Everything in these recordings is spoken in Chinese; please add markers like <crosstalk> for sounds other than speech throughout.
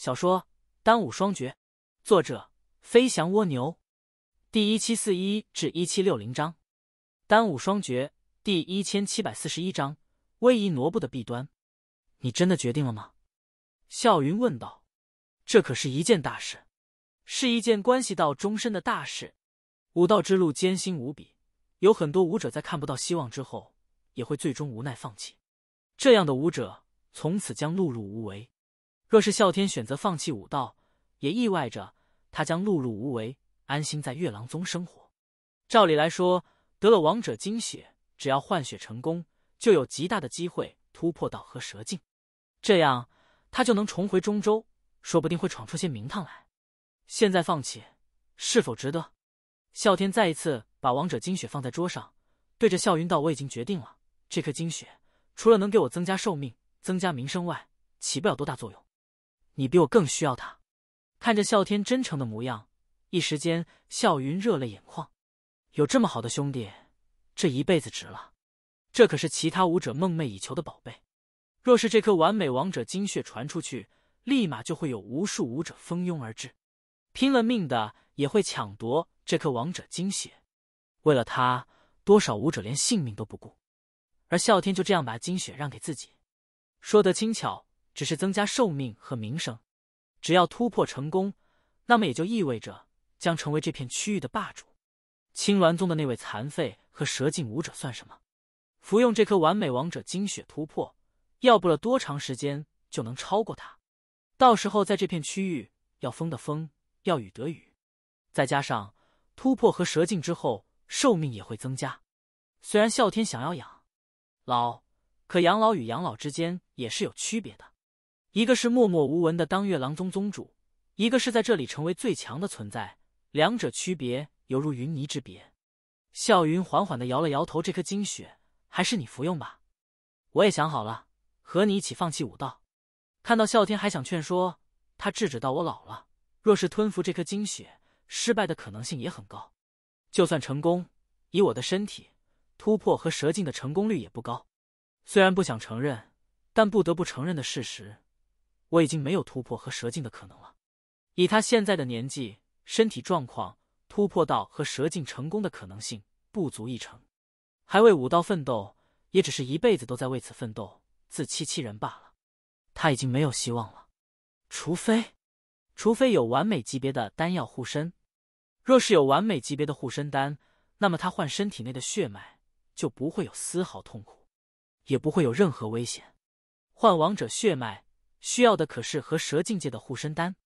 小说《单武双绝》，作者：飞翔蜗牛，第一七四一至一七六零章，《单武双绝》第一千七百四十一章：威仪挪步的弊端。你真的决定了吗？笑云问道。这可是一件大事，是一件关系到终身的大事。武道之路艰辛无比，有很多武者在看不到希望之后，也会最终无奈放弃。这样的武者，从此将碌碌无为。若是啸天选择放弃武道，也意外着他将碌碌无为，安心在月狼宗生活。照理来说，得了王者精血，只要换血成功，就有极大的机会突破到合蛇境，这样他就能重回中州，说不定会闯出些名堂来。现在放弃是否值得？啸天再一次把王者精血放在桌上，对着啸云道：“我已经决定了，这颗精血除了能给我增加寿命、增加名声外，起不了多大作用。”你比我更需要他，看着啸天真诚的模样，一时间笑云热泪眼眶。有这么好的兄弟，这一辈子值了。这可是其他武者梦寐以求的宝贝。若是这颗完美王者精血传出去，立马就会有无数武者蜂拥而至，拼了命的也会抢夺这颗王者精血。为了他，多少武者连性命都不顾。而啸天就这样把精血让给自己，说得轻巧。只是增加寿命和名声，只要突破成功，那么也就意味着将成为这片区域的霸主。青鸾宗的那位残废和蛇境武者算什么？服用这颗完美王者精血突破，要不了多长时间就能超过他。到时候在这片区域要风得风，要雨得雨。再加上突破和蛇境之后，寿命也会增加。虽然啸天想要养老，可养老与养老之间也是有区别的。一个是默默无闻的当月郎宗宗主，一个是在这里成为最强的存在，两者区别犹如云泥之别。笑云缓缓的摇了摇头：“这颗精血还是你服用吧。”我也想好了，和你一起放弃武道。看到笑天还想劝说，他制止到：“我老了，若是吞服这颗精血，失败的可能性也很高。就算成功，以我的身体突破和蛇境的成功率也不高。虽然不想承认，但不得不承认的事实。”我已经没有突破和蛇境的可能了。以他现在的年纪、身体状况，突破到和蛇境成功的可能性不足一成。还为武道奋斗，也只是一辈子都在为此奋斗，自欺欺人罢了。他已经没有希望了。除非，除非有完美级别的丹药护身。若是有完美级别的护身丹，那么他换身体内的血脉就不会有丝毫痛苦，也不会有任何危险。换王者血脉。需要的可是和蛇境界的护身丹，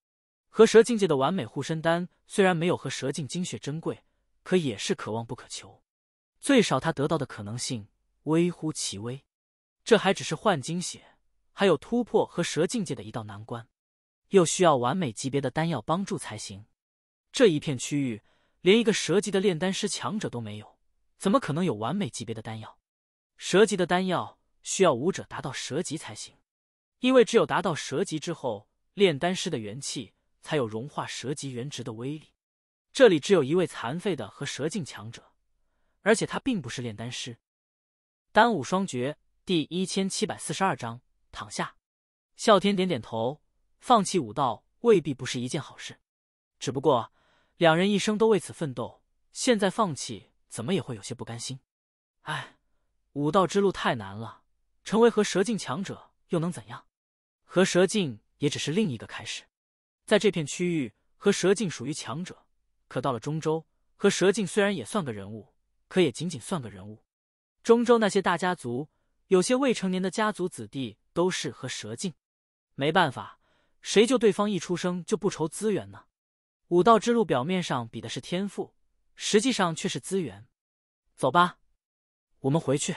和蛇境界的完美护身丹虽然没有和蛇境精血珍贵，可也是可望不可求。最少他得到的可能性微乎其微。这还只是换精血，还有突破和蛇境界的一道难关，又需要完美级别的丹药帮助才行。这一片区域连一个蛇级的炼丹师强者都没有，怎么可能有完美级别的丹药？蛇级的丹药需要武者达到蛇级才行。因为只有达到蛇级之后，炼丹师的元气才有融化蛇级原值的威力。这里只有一位残废的和蛇境强者，而且他并不是炼丹师。丹武双绝第一千七百四十二章躺下。啸天点点头，放弃武道未必不是一件好事，只不过两人一生都为此奋斗，现在放弃，怎么也会有些不甘心。哎，武道之路太难了，成为和蛇境强者又能怎样？和蛇境也只是另一个开始，在这片区域，和蛇境属于强者。可到了中州，和蛇境虽然也算个人物，可也仅仅算个人物。中州那些大家族，有些未成年的家族子弟都是和蛇境。没办法，谁就对方一出生就不愁资源呢？武道之路表面上比的是天赋，实际上却是资源。走吧，我们回去。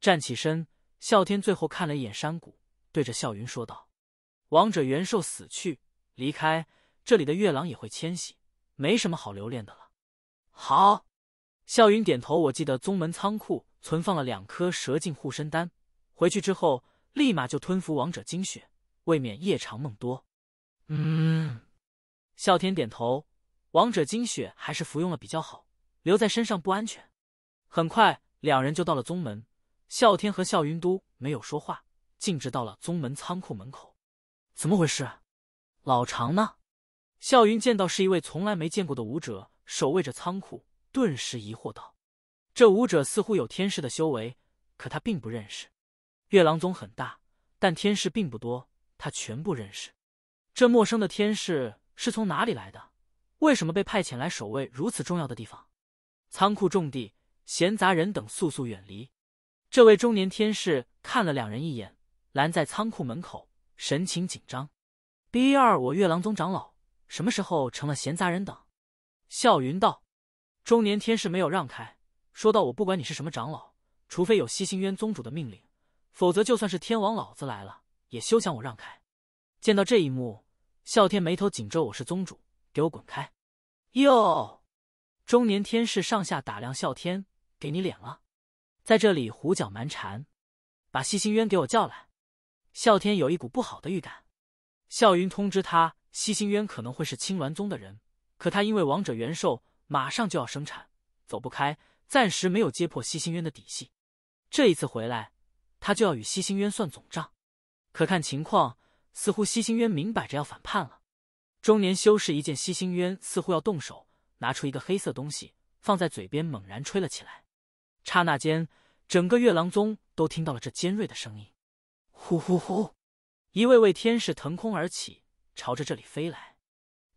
站起身，啸天最后看了一眼山谷。对着笑云说道：“王者元寿死去，离开这里的月狼也会迁徙，没什么好留恋的了。”好，笑云点头。我记得宗门仓库存放了两颗蛇精护身丹，回去之后立马就吞服王者精血，未免夜长梦多。嗯，笑天点头。王者精血还是服用了比较好，留在身上不安全。很快，两人就到了宗门。笑天和笑云都没有说话。径直到了宗门仓库门口，怎么回事？老常呢？笑云见到是一位从来没见过的武者守卫着仓库，顿时疑惑道：“这武者似乎有天师的修为，可他并不认识。月狼宗很大，但天师并不多，他全部认识。这陌生的天师是从哪里来的？为什么被派遣来守卫如此重要的地方？仓库重地，闲杂人等速速远离！”这位中年天士看了两人一眼。拦在仓库门口，神情紧张。B 二，我月狼宗长老什么时候成了闲杂人等？笑云道：“中年天师没有让开，说道：我不管你是什么长老，除非有西星渊宗主的命令，否则就算是天王老子来了，也休想我让开。”见到这一幕，笑天眉头紧皱：“我是宗主，给我滚开！”哟，中年天师上下打量笑天：“给你脸了，在这里胡搅蛮缠，把西星渊给我叫来。”啸天有一股不好的预感，啸云通知他，西星渊可能会是青鸾宗的人，可他因为王者元兽马上就要生产，走不开，暂时没有揭破西星渊的底细。这一次回来，他就要与西星渊算总账。可看情况，似乎西星渊明摆着要反叛了。中年修士一见西星渊似乎要动手，拿出一个黑色东西放在嘴边，猛然吹了起来。刹那间，整个月狼宗都听到了这尖锐的声音。呼呼呼！一位位天使腾空而起，朝着这里飞来。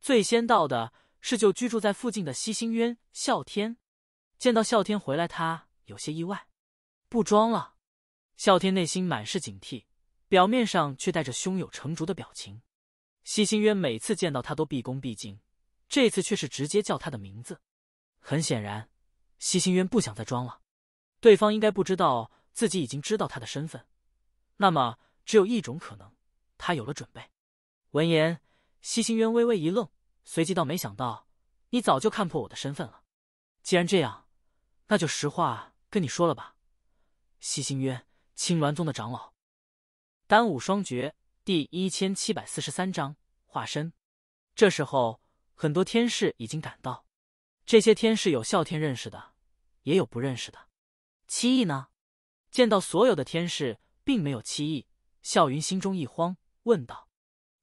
最先到的是就居住在附近的西星渊啸天。见到啸天回来，他有些意外，不装了。啸天内心满是警惕，表面上却带着胸有成竹的表情。西星渊每次见到他都毕恭毕敬，这次却是直接叫他的名字。很显然，西星渊不想再装了。对方应该不知道自己已经知道他的身份。那么只有一种可能，他有了准备。闻言，西星渊微微一愣，随即道：“没想到你早就看破我的身份了。既然这样，那就实话跟你说了吧。”西星渊，青鸾宗的长老，丹武双绝。第一千七百四十三章化身。这时候，很多天士已经赶到。这些天士有啸天认识的，也有不认识的。七翼呢？见到所有的天士。并没有七意。笑云心中一慌，问道：“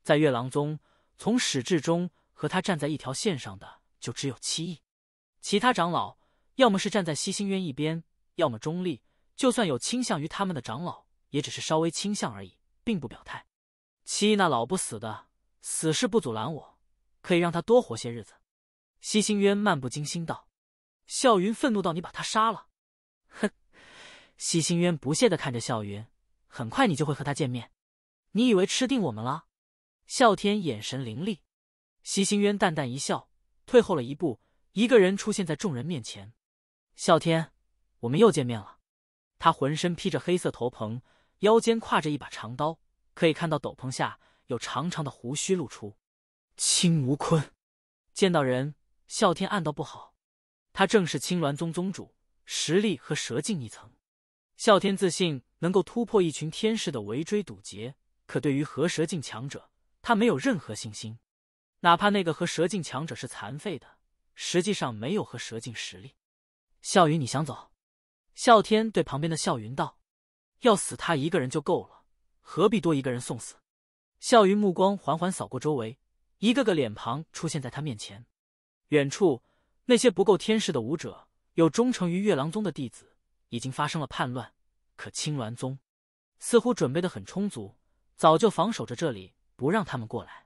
在月狼宗，从始至终和他站在一条线上的就只有七亿。其他长老要么是站在西星渊一边，要么中立。就算有倾向于他们的长老，也只是稍微倾向而已，并不表态。”七亿那老不死的，死是不阻拦我，可以让他多活些日子。”西星渊漫不经心道。笑云愤怒到：“你把他杀了！” <laughs> 哼，西星渊不屑的看着笑云。很快你就会和他见面，你以为吃定我们了？啸天眼神凌厉，西星渊淡淡一笑，退后了一步，一个人出现在众人面前。啸天，我们又见面了。他浑身披着黑色斗篷，腰间挎着一把长刀，可以看到斗篷下有长长的胡须露出。青无坤见到人，啸天暗道不好，他正是青鸾宗宗主，实力和蛇境一层。啸天自信。能够突破一群天士的围追堵截，可对于和蛇境强者，他没有任何信心。哪怕那个和蛇境强者是残废的，实际上没有和蛇境实力。笑云，你想走？啸天对旁边的笑云道：“要死他一个人就够了，何必多一个人送死？”笑云目光缓缓扫过周围，一个个脸庞出现在他面前。远处那些不够天士的武者，有忠诚于月狼宗的弟子，已经发生了叛乱。可青鸾宗似乎准备的很充足，早就防守着这里，不让他们过来。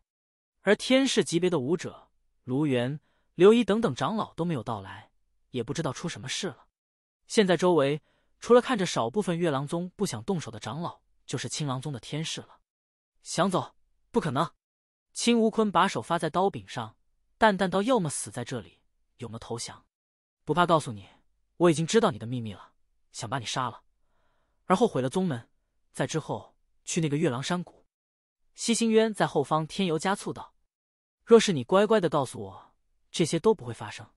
而天士级别的武者卢元、刘一等等长老都没有到来，也不知道出什么事了。现在周围除了看着少部分月狼宗不想动手的长老，就是青狼宗的天士了。想走不可能。青无坤把手发在刀柄上，淡淡道：“要么死在这里，要么投降。不怕告诉你，我已经知道你的秘密了，想把你杀了。”而后毁了宗门，在之后去那个月狼山谷，西星渊在后方添油加醋道：“若是你乖乖的告诉我，这些都不会发生。”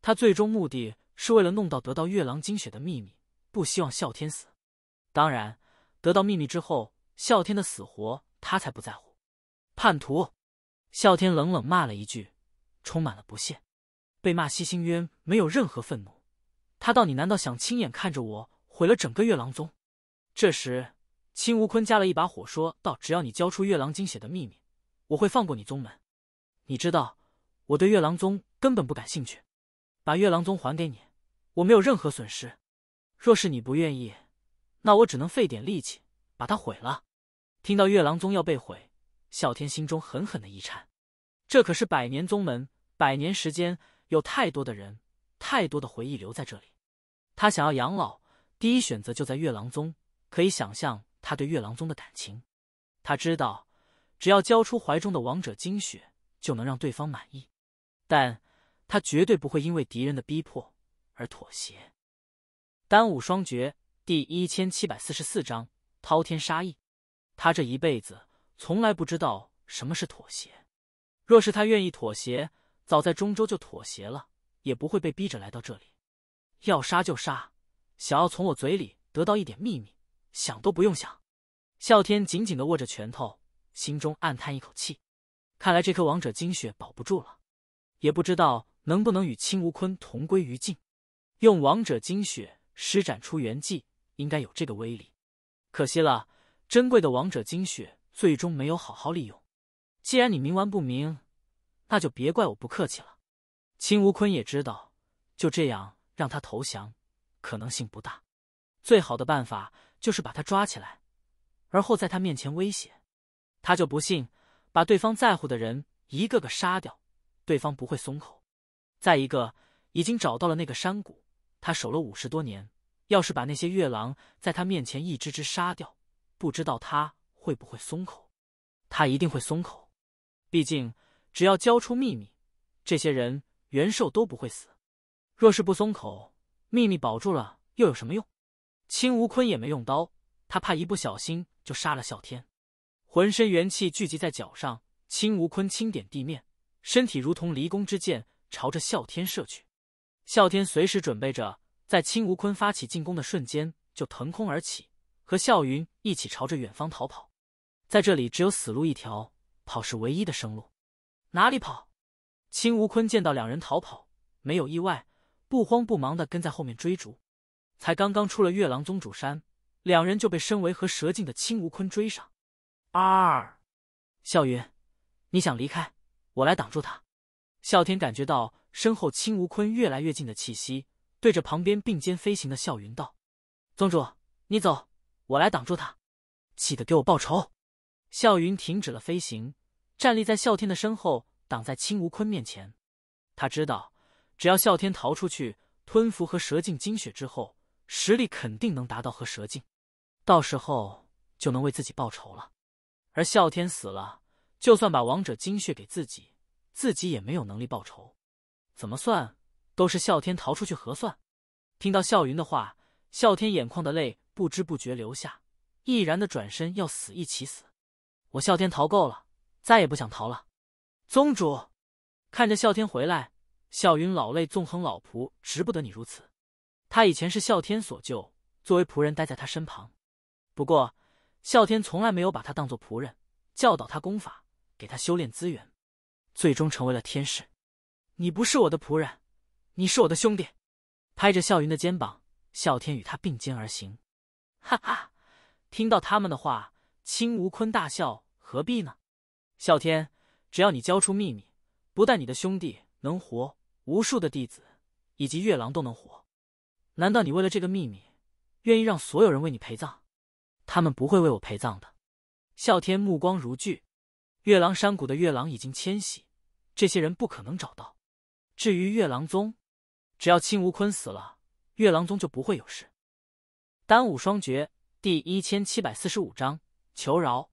他最终目的是为了弄到得到月狼精血的秘密，不希望啸天死。当然，得到秘密之后，啸天的死活他才不在乎。叛徒！啸天冷冷骂了一句，充满了不屑。被骂，西星渊没有任何愤怒。他道：“你难道想亲眼看着我毁了整个月狼宗？”这时，青无坤加了一把火，说道：“只要你交出月狼精血的秘密，我会放过你宗门。你知道我对月狼宗根本不感兴趣，把月狼宗还给你，我没有任何损失。若是你不愿意，那我只能费点力气把它毁了。”听到月狼宗要被毁，啸天心中狠狠的一颤。这可是百年宗门，百年时间，有太多的人，太多的回忆留在这里。他想要养老，第一选择就在月狼宗。可以想象他对月郎宗的感情，他知道只要交出怀中的王者精血就能让对方满意，但他绝对不会因为敌人的逼迫而妥协。《丹武双绝》第一千七百四十四章：滔天杀意。他这一辈子从来不知道什么是妥协，若是他愿意妥协，早在中州就妥协了，也不会被逼着来到这里。要杀就杀，想要从我嘴里得到一点秘密。想都不用想，啸天紧紧的握着拳头，心中暗叹一口气，看来这颗王者精血保不住了，也不知道能不能与青无坤同归于尽。用王者精血施展出元技，应该有这个威力。可惜了，珍贵的王者精血最终没有好好利用。既然你冥顽不明，那就别怪我不客气了。青无坤也知道，就这样让他投降，可能性不大。最好的办法。就是把他抓起来，而后在他面前威胁他就不信，把对方在乎的人一个个杀掉，对方不会松口。再一个，已经找到了那个山谷，他守了五十多年，要是把那些月狼在他面前一只只杀掉，不知道他会不会松口。他一定会松口，毕竟只要交出秘密，这些人元兽都不会死。若是不松口，秘密保住了又有什么用？青无坤也没用刀，他怕一不小心就杀了啸天。浑身元气聚集在脚上，青无坤轻点地面，身体如同离弓之箭，朝着啸天射去。啸天随时准备着，在青无坤发起进攻的瞬间就腾空而起，和啸云一起朝着远方逃跑。在这里只有死路一条，跑是唯一的生路。哪里跑？青无坤见到两人逃跑，没有意外，不慌不忙的跟在后面追逐。才刚刚出了月狼宗主山，两人就被身为和蛇境的青无坤追上。二，笑云，你想离开，我来挡住他。啸天感觉到身后青无坤越来越近的气息，对着旁边并肩飞行的笑云道：“宗主，你走，我来挡住他，记得给我报仇。”笑云停止了飞行，站立在啸天的身后，挡在青无坤面前。他知道，只要啸天逃出去，吞服和蛇境精血之后。实力肯定能达到和蛇境，到时候就能为自己报仇了。而啸天死了，就算把王者精血给自己，自己也没有能力报仇。怎么算，都是啸天逃出去合算。听到啸云的话，啸天眼眶的泪不知不觉流下，毅然的转身要死一起死。我啸天逃够了，再也不想逃了。宗主，看着啸天回来，啸云老泪纵横，老仆值不得你如此。他以前是啸天所救，作为仆人待在他身旁，不过啸天从来没有把他当做仆人，教导他功法，给他修炼资源，最终成为了天师。你不是我的仆人，你是我的兄弟。拍着笑云的肩膀，啸天与他并肩而行。哈哈，听到他们的话，青无坤大笑：“何必呢？啸天，只要你交出秘密，不但你的兄弟能活，无数的弟子以及月狼都能活。”难道你为了这个秘密，愿意让所有人为你陪葬？他们不会为我陪葬的。啸天目光如炬，月狼山谷的月狼已经迁徙，这些人不可能找到。至于月狼宗，只要青无坤死了，月狼宗就不会有事。《单武双绝》第一千七百四十五章求饶。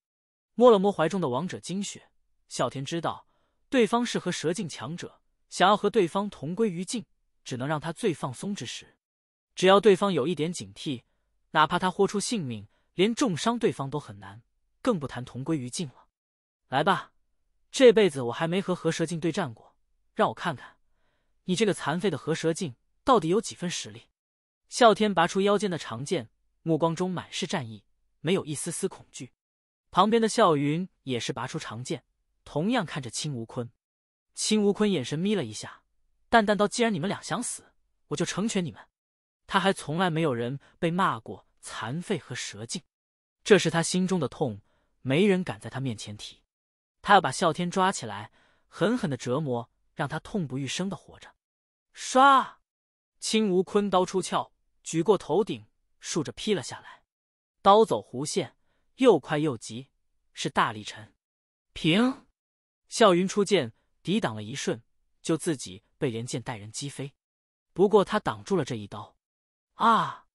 摸了摸怀中的王者精血，啸天知道对方是和蛇境强者，想要和对方同归于尽，只能让他最放松之时。只要对方有一点警惕，哪怕他豁出性命，连重伤对方都很难，更不谈同归于尽了。来吧，这辈子我还没和河蛇镜对战过，让我看看你这个残废的河蛇镜到底有几分实力。啸天拔出腰间的长剑，目光中满是战意，没有一丝丝恐惧。旁边的笑云也是拔出长剑，同样看着青无坤。青无坤眼神眯了一下，淡淡道：“既然你们俩想死，我就成全你们。”他还从来没有人被骂过残废和蛇精，这是他心中的痛，没人敢在他面前提。他要把啸天抓起来，狠狠的折磨，让他痛不欲生的活着。唰，青无坤刀出鞘，举过头顶，竖着劈了下来，刀走弧线，又快又急，是大力沉。平，笑云出剑，抵挡了一瞬，就自己被连剑带人击飞。不过他挡住了这一刀。啊！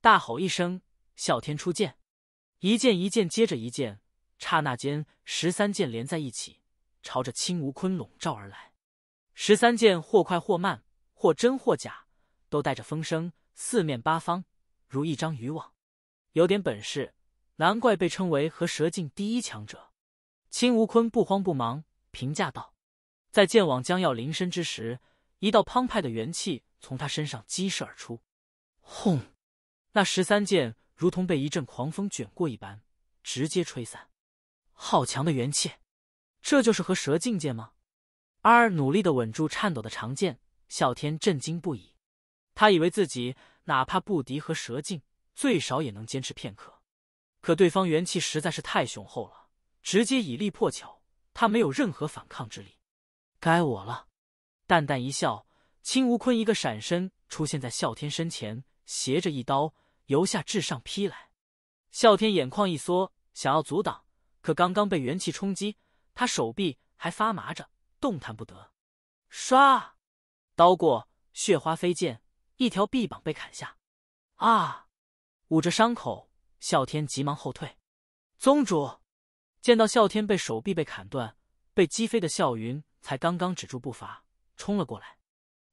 大吼一声，啸天出剑，一剑一剑接着一剑，刹那间十三剑连在一起，朝着青无坤笼罩而来。十三剑或快或慢，或真或假，都带着风声，四面八方，如一张渔网。有点本事，难怪被称为和蛇境第一强者。青无坤不慌不忙评价道：“在剑网将要临身之时，一道澎湃的元气从他身上激射而出。”轰！那十三剑如同被一阵狂风卷过一般，直接吹散。好强的元气，这就是和蛇境界吗？阿尔努力的稳住颤抖的长剑，啸天震惊不已。他以为自己哪怕不敌和蛇境，最少也能坚持片刻，可对方元气实在是太雄厚了，直接以力破巧，他没有任何反抗之力。该我了。淡淡一笑，青无坤一个闪身出现在啸天身前。斜着一刀由下至上劈来，啸天眼眶一缩，想要阻挡，可刚刚被元气冲击，他手臂还发麻着，动弹不得。唰，刀过，血花飞溅，一条臂膀被砍下。啊！捂着伤口，啸天急忙后退。宗主，见到啸天被手臂被砍断、被击飞的啸云，才刚刚止住步伐，冲了过来。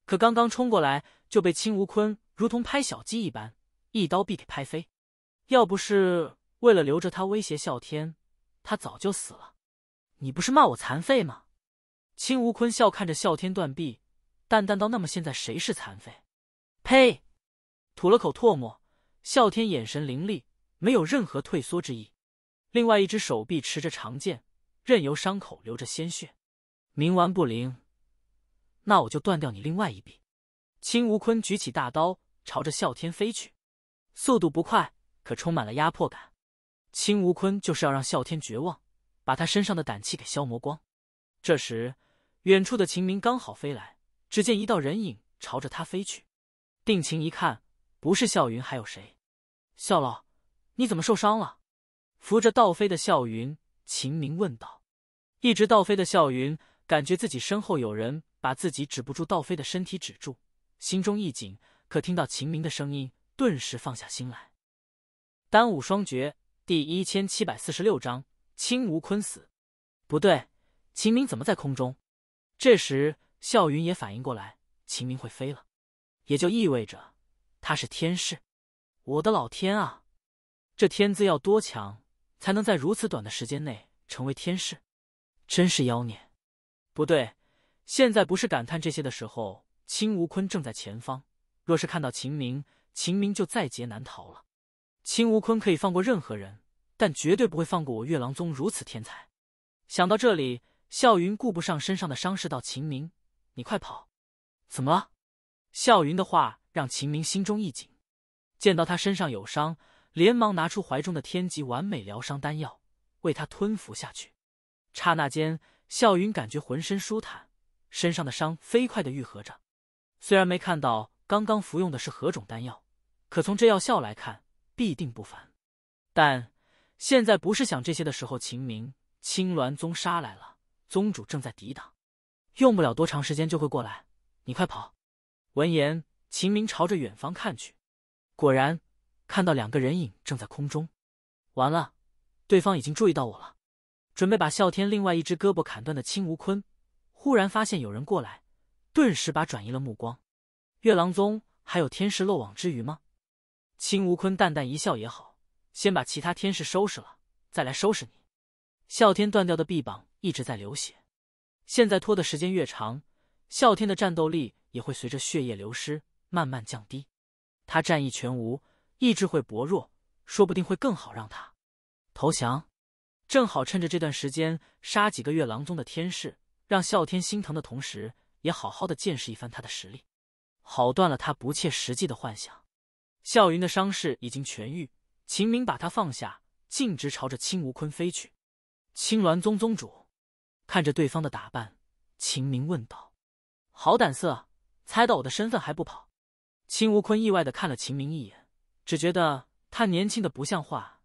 可刚刚冲过来就被青无坤。如同拍小鸡一般，一刀必给拍飞。要不是为了留着他威胁啸天，他早就死了。你不是骂我残废吗？青无坤笑看着啸天断臂，淡淡道：“那么现在谁是残废？”呸！吐了口唾沫，啸天眼神凌厉，没有任何退缩之意。另外一只手臂持着长剑，任由伤口流着鲜血，冥顽不灵。那我就断掉你另外一臂。青无坤举起大刀。朝着啸天飞去，速度不快，可充满了压迫感。青无坤就是要让啸天绝望，把他身上的胆气给消磨光。这时，远处的秦明刚好飞来，只见一道人影朝着他飞去，定睛一看，不是啸云还有谁？笑老，你怎么受伤了？扶着倒飞的笑云，秦明问道。一直倒飞的笑云感觉自己身后有人把自己止不住倒飞的身体止住，心中一紧。可听到秦明的声音，顿时放下心来。丹武双绝第一千七百四十六章：青无坤死。不对，秦明怎么在空中？这时，笑云也反应过来，秦明会飞了，也就意味着他是天士。我的老天啊！这天资要多强才能在如此短的时间内成为天士？真是妖孽！不对，现在不是感叹这些的时候。青无坤正在前方。若是看到秦明，秦明就在劫难逃了。青无坤可以放过任何人，但绝对不会放过我月郎宗如此天才。想到这里，笑云顾不上身上的伤势，道：“秦明，你快跑！”怎么了？笑云的话让秦明心中一紧，见到他身上有伤，连忙拿出怀中的天级完美疗伤丹药，为他吞服下去。刹那间，笑云感觉浑身舒坦，身上的伤飞快的愈合着。虽然没看到。刚刚服用的是何种丹药？可从这药效来看，必定不凡。但现在不是想这些的时候。秦明，青鸾宗杀来了，宗主正在抵挡，用不了多长时间就会过来，你快跑！闻言，秦明朝着远方看去，果然看到两个人影正在空中。完了，对方已经注意到我了，准备把啸天另外一只胳膊砍断的青无坤，忽然发现有人过来，顿时把转移了目光。月狼宗还有天士漏网之鱼吗？青无坤淡淡一笑，也好，先把其他天士收拾了，再来收拾你。啸天断掉的臂膀一直在流血，现在拖的时间越长，啸天的战斗力也会随着血液流失慢慢降低，他战意全无，意志会薄弱，说不定会更好让他投降。正好趁着这段时间杀几个月狼宗的天士，让啸天心疼的同时，也好好的见识一番他的实力。好断了他不切实际的幻想，笑云的伤势已经痊愈，秦明把他放下，径直朝着青无坤飞去。青鸾宗宗主看着对方的打扮，秦明问道：“好胆色，猜到我的身份还不跑？”青无坤意外的看了秦明一眼，只觉得他年轻的不像话。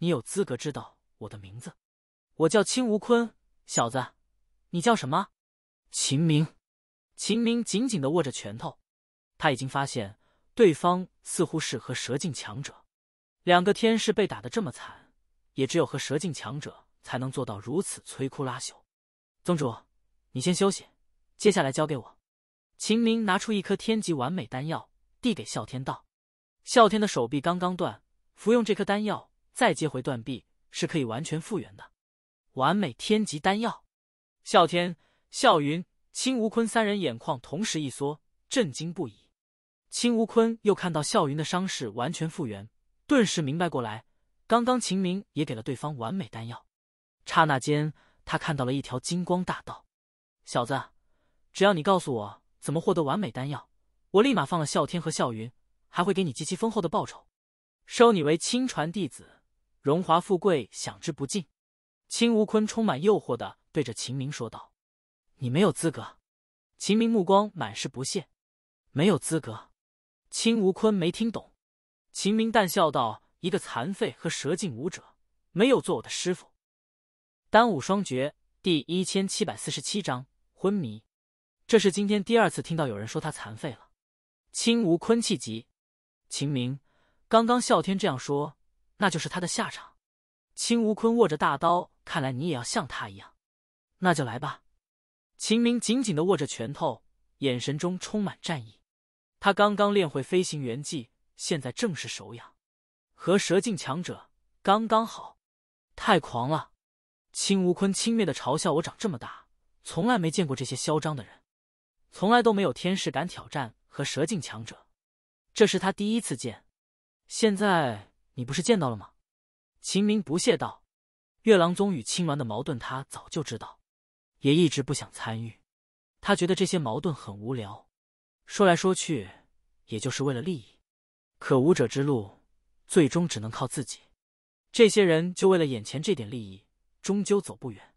你有资格知道我的名字？我叫青无坤，小子，你叫什么？秦明。秦明紧紧的握着拳头。他已经发现，对方似乎是和蛇境强者。两个天师被打得这么惨，也只有和蛇境强者才能做到如此摧枯拉朽。宗主，你先休息，接下来交给我。秦明拿出一颗天级完美丹药，递给啸天道：“啸天的手臂刚刚断，服用这颗丹药，再接回断臂，是可以完全复原的。”完美天级丹药。啸天、啸云、青无坤三人眼眶同时一缩，震惊不已。青无坤又看到笑云的伤势完全复原，顿时明白过来。刚刚秦明也给了对方完美丹药，刹那间，他看到了一条金光大道。小子，只要你告诉我怎么获得完美丹药，我立马放了笑天和笑云，还会给你极其丰厚的报酬，收你为亲传弟子，荣华富贵享之不尽。青无坤充满诱惑的对着秦明说道：“你没有资格。”秦明目光满是不屑：“没有资格。”青无坤没听懂，秦明淡笑道：“一个残废和蛇境武者，没有做我的师傅。”《单武双绝》第一千七百四十七章昏迷。这是今天第二次听到有人说他残废了。青无坤气急，秦明，刚刚啸天这样说，那就是他的下场。青无坤握着大刀，看来你也要像他一样，那就来吧。秦明紧紧的握着拳头，眼神中充满战意。他刚刚练会飞行员技，现在正是手痒，和蛇境强者刚刚好，太狂了！青无坤轻蔑的嘲笑我，长这么大，从来没见过这些嚣张的人，从来都没有天使敢挑战和蛇境强者，这是他第一次见，现在你不是见到了吗？秦明不屑道。月郎宗与青鸾的矛盾，他早就知道，也一直不想参与，他觉得这些矛盾很无聊。说来说去，也就是为了利益。可武者之路，最终只能靠自己。这些人就为了眼前这点利益，终究走不远。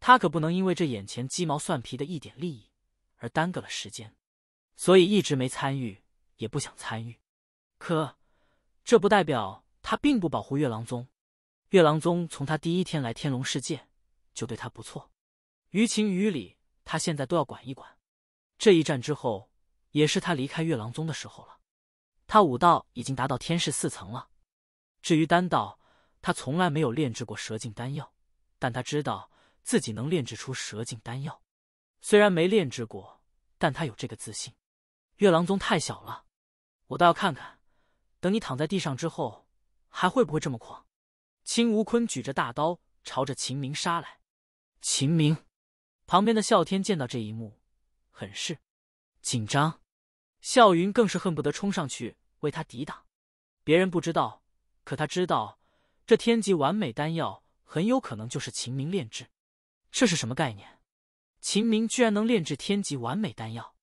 他可不能因为这眼前鸡毛蒜皮的一点利益，而耽搁了时间。所以一直没参与，也不想参与。可，这不代表他并不保护月狼宗。月狼宗从他第一天来天龙世界，就对他不错。于情于理，他现在都要管一管。这一战之后。也是他离开月狼宗的时候了，他武道已经达到天士四层了。至于丹道，他从来没有炼制过蛇境丹药，但他知道自己能炼制出蛇境丹药，虽然没炼制过，但他有这个自信。月狼宗太小了，我倒要看看，等你躺在地上之后，还会不会这么狂？青无坤举着大刀朝着秦明杀来。秦明，旁边的啸天见到这一幕，很是紧张。笑云更是恨不得冲上去为他抵挡。别人不知道，可他知道，这天级完美丹药很有可能就是秦明炼制。这是什么概念？秦明居然能炼制天级完美丹药！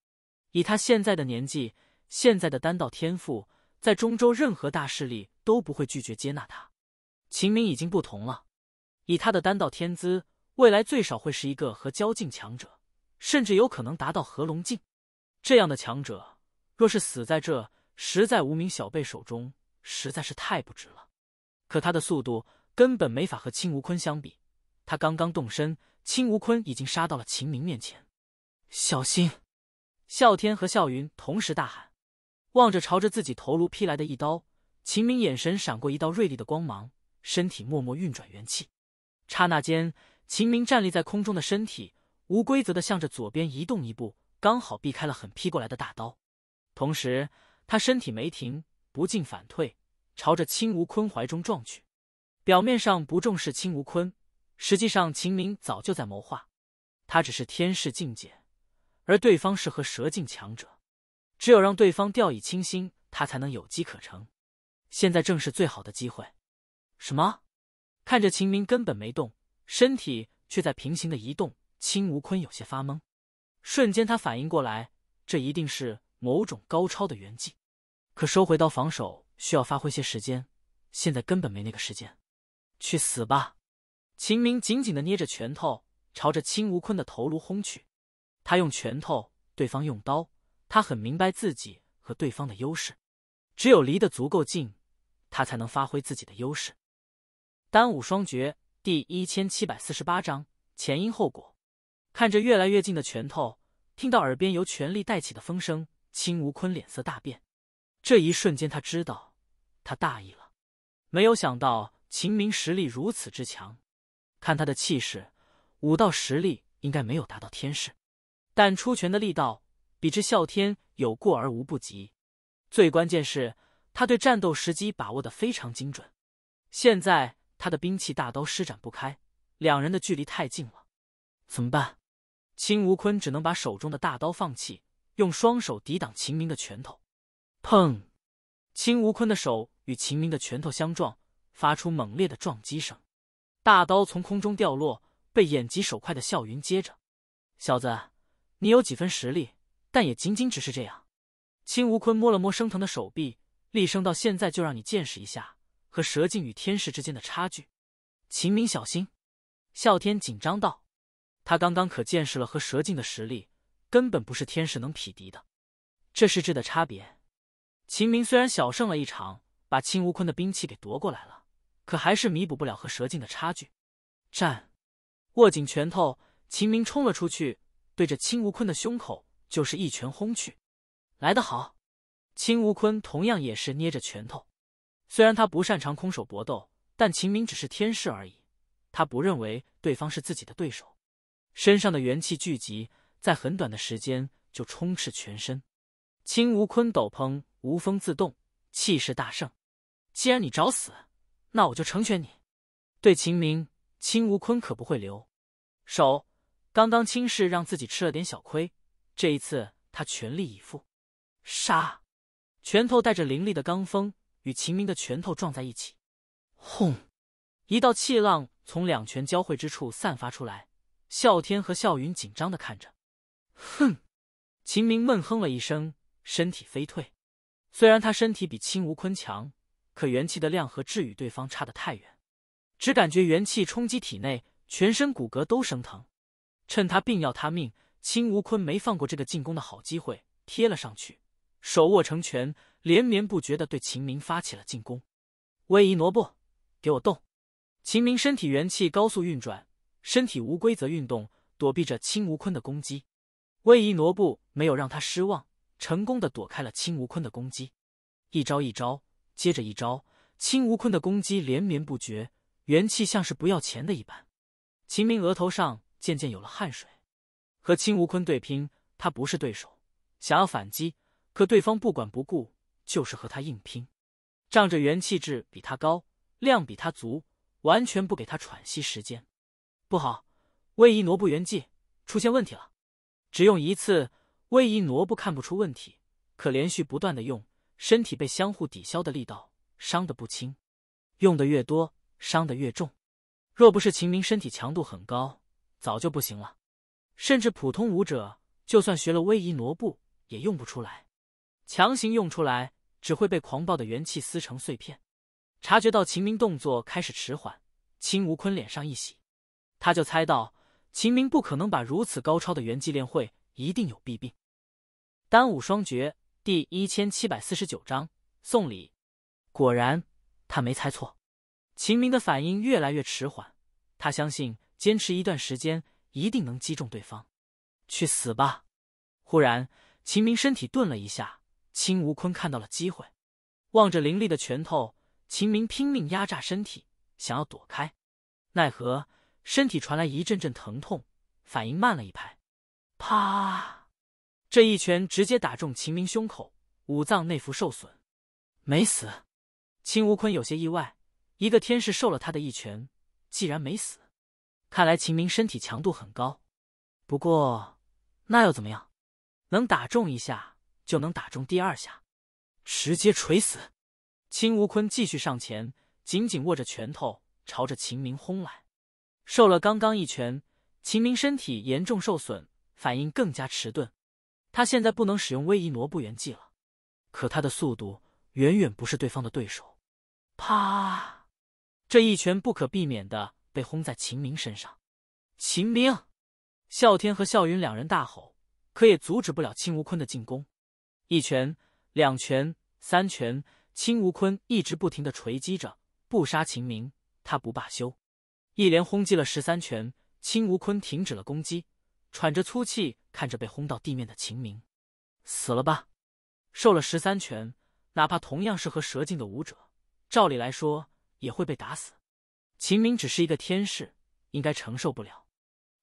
以他现在的年纪，现在的丹道天赋，在中州任何大势力都不会拒绝接纳他。秦明已经不同了，以他的丹道天资，未来最少会是一个合交境强者，甚至有可能达到合龙境。这样的强者。若是死在这，实在无名小辈手中，实在是太不值了。可他的速度根本没法和青无坤相比，他刚刚动身，青无坤已经杀到了秦明面前。小心！啸天和啸云同时大喊，望着朝着自己头颅劈来的一刀，秦明眼神闪过一道锐利的光芒，身体默默运转元气。刹那间，秦明站立在空中的身体无规则的向着左边移动一步，刚好避开了狠劈过来的大刀。同时，他身体没停，不进反退，朝着青无坤怀中撞去。表面上不重视青无坤，实际上秦明早就在谋划。他只是天视境界，而对方是和蛇境强者，只有让对方掉以轻心，他才能有机可乘。现在正是最好的机会。什么？看着秦明根本没动，身体却在平行的移动，青无坤有些发懵。瞬间，他反应过来，这一定是。某种高超的圆技，可收回刀防守需要发挥些时间，现在根本没那个时间。去死吧！秦明紧紧的捏着拳头，朝着青无坤的头颅轰去。他用拳头，对方用刀，他很明白自己和对方的优势。只有离得足够近，他才能发挥自己的优势。单武双绝第一千七百四十八章前因后果。看着越来越近的拳头，听到耳边由权力带起的风声。青无坤脸色大变，这一瞬间他知道他大意了，没有想到秦明实力如此之强，看他的气势，武道实力应该没有达到天师，但出拳的力道比之啸天有过而无不及，最关键是他对战斗时机把握的非常精准，现在他的兵器大刀施展不开，两人的距离太近了，怎么办？青无坤只能把手中的大刀放弃。用双手抵挡秦明的拳头，砰！青无坤的手与秦明的拳头相撞，发出猛烈的撞击声。大刀从空中掉落，被眼疾手快的笑云接着。小子，你有几分实力，但也仅仅只是这样。青无坤摸了摸生疼的手臂，厉声：“到现在就让你见识一下和蛇境与天师之间的差距。”秦明，小心！啸天紧张道：“他刚刚可见识了和蛇境的实力。”根本不是天使能匹敌的，这是质的差别。秦明虽然小胜了一场，把青无坤的兵器给夺过来了，可还是弥补不了和蛇境的差距。战！握紧拳头，秦明冲了出去，对着青无坤的胸口就是一拳轰去。来得好！青无坤同样也是捏着拳头，虽然他不擅长空手搏斗，但秦明只是天使而已，他不认为对方是自己的对手。身上的元气聚集。在很短的时间就充斥全身，青无坤斗篷无风自动，气势大盛。既然你找死，那我就成全你。对秦明，青无坤可不会留手。刚刚轻视让自己吃了点小亏，这一次他全力以赴，杀！拳头带着凌厉的罡风与秦明的拳头撞在一起，轰！一道气浪从两拳交汇之处散发出来，啸天和啸云紧张的看着。哼，秦明闷哼了一声，身体飞退。虽然他身体比青无坤强，可元气的量和质与对方差得太远，只感觉元气冲击体内，全身骨骼都生疼。趁他病要他命，青无坤没放过这个进攻的好机会，贴了上去，手握成拳，连绵不绝的对秦明发起了进攻。微移挪步，给我动！秦明身体元气高速运转，身体无规则运动，躲避着青无坤的攻击。魏一挪步没有让他失望，成功的躲开了青无坤的攻击。一招一招，接着一招，青无坤的攻击连绵不绝，元气像是不要钱的一般。秦明额头上渐渐有了汗水。和青无坤对拼，他不是对手，想要反击，可对方不管不顾，就是和他硬拼。仗着元气质比他高，量比他足，完全不给他喘息时间。不好，魏一挪步元气出现问题了。只用一次，微移挪步看不出问题，可连续不断的用，身体被相互抵消的力道伤得不轻，用的越多，伤得越重。若不是秦明身体强度很高，早就不行了。甚至普通武者，就算学了微移挪步，也用不出来。强行用出来，只会被狂暴的元气撕成碎片。察觉到秦明动作开始迟缓，青无坤脸上一喜，他就猜到。秦明不可能把如此高超的元气练会，一定有弊病。单武双绝第一千七百四十九章送礼。果然，他没猜错。秦明的反应越来越迟缓，他相信坚持一段时间，一定能击中对方。去死吧！忽然，秦明身体顿了一下，青无坤看到了机会，望着凌厉的拳头，秦明拼命压榨身体，想要躲开，奈何。身体传来一阵阵疼痛，反应慢了一拍，啪！这一拳直接打中秦明胸口，五脏内腑受损，没死。青无坤有些意外，一个天士受了他的一拳，既然没死，看来秦明身体强度很高。不过那又怎么样？能打中一下就能打中第二下，直接锤死！青无坤继续上前，紧紧握着拳头，朝着秦明轰来。受了刚刚一拳，秦明身体严重受损，反应更加迟钝。他现在不能使用位移挪步元技了，可他的速度远远不是对方的对手。啪！这一拳不可避免的被轰在秦明身上。秦明、啸天和啸云两人大吼，可也阻止不了青无坤的进攻。一拳、两拳、三拳，青无坤一直不停的锤击着，不杀秦明，他不罢休。一连轰击了十三拳，青无坤停止了攻击，喘着粗气看着被轰到地面的秦明，死了吧？受了十三拳，哪怕同样是和蛇境的武者，照理来说也会被打死。秦明只是一个天士，应该承受不了。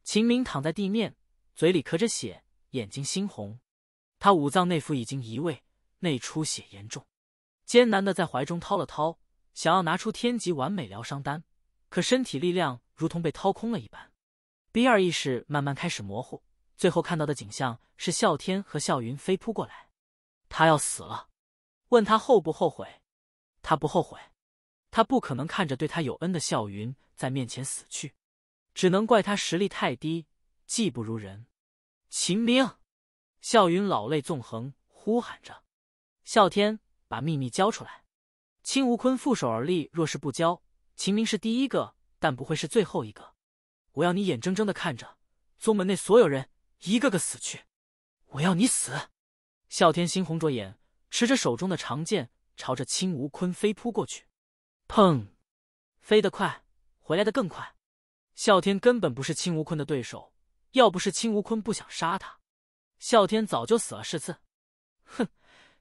秦明躺在地面，嘴里咳着血，眼睛猩红，他五脏内腑已经移位，内出血严重，艰难的在怀中掏了掏，想要拿出天级完美疗伤丹。可身体力量如同被掏空了一般，B 二意识慢慢开始模糊，最后看到的景象是啸天和笑云飞扑过来，他要死了，问他后不后悔，他不后悔，他不可能看着对他有恩的笑云在面前死去，只能怪他实力太低，技不如人。秦兵，笑云老泪纵横，呼喊着，笑天把秘密交出来。青无坤负手而立，若是不交。秦明是第一个，但不会是最后一个。我要你眼睁睁的看着宗门内所有人一个个死去，我要你死！啸天猩红着眼，持着手中的长剑，朝着青无坤飞扑过去。砰！飞得快，回来的更快。啸天根本不是青无坤的对手，要不是青无坤不想杀他，啸天早就死了十次。哼！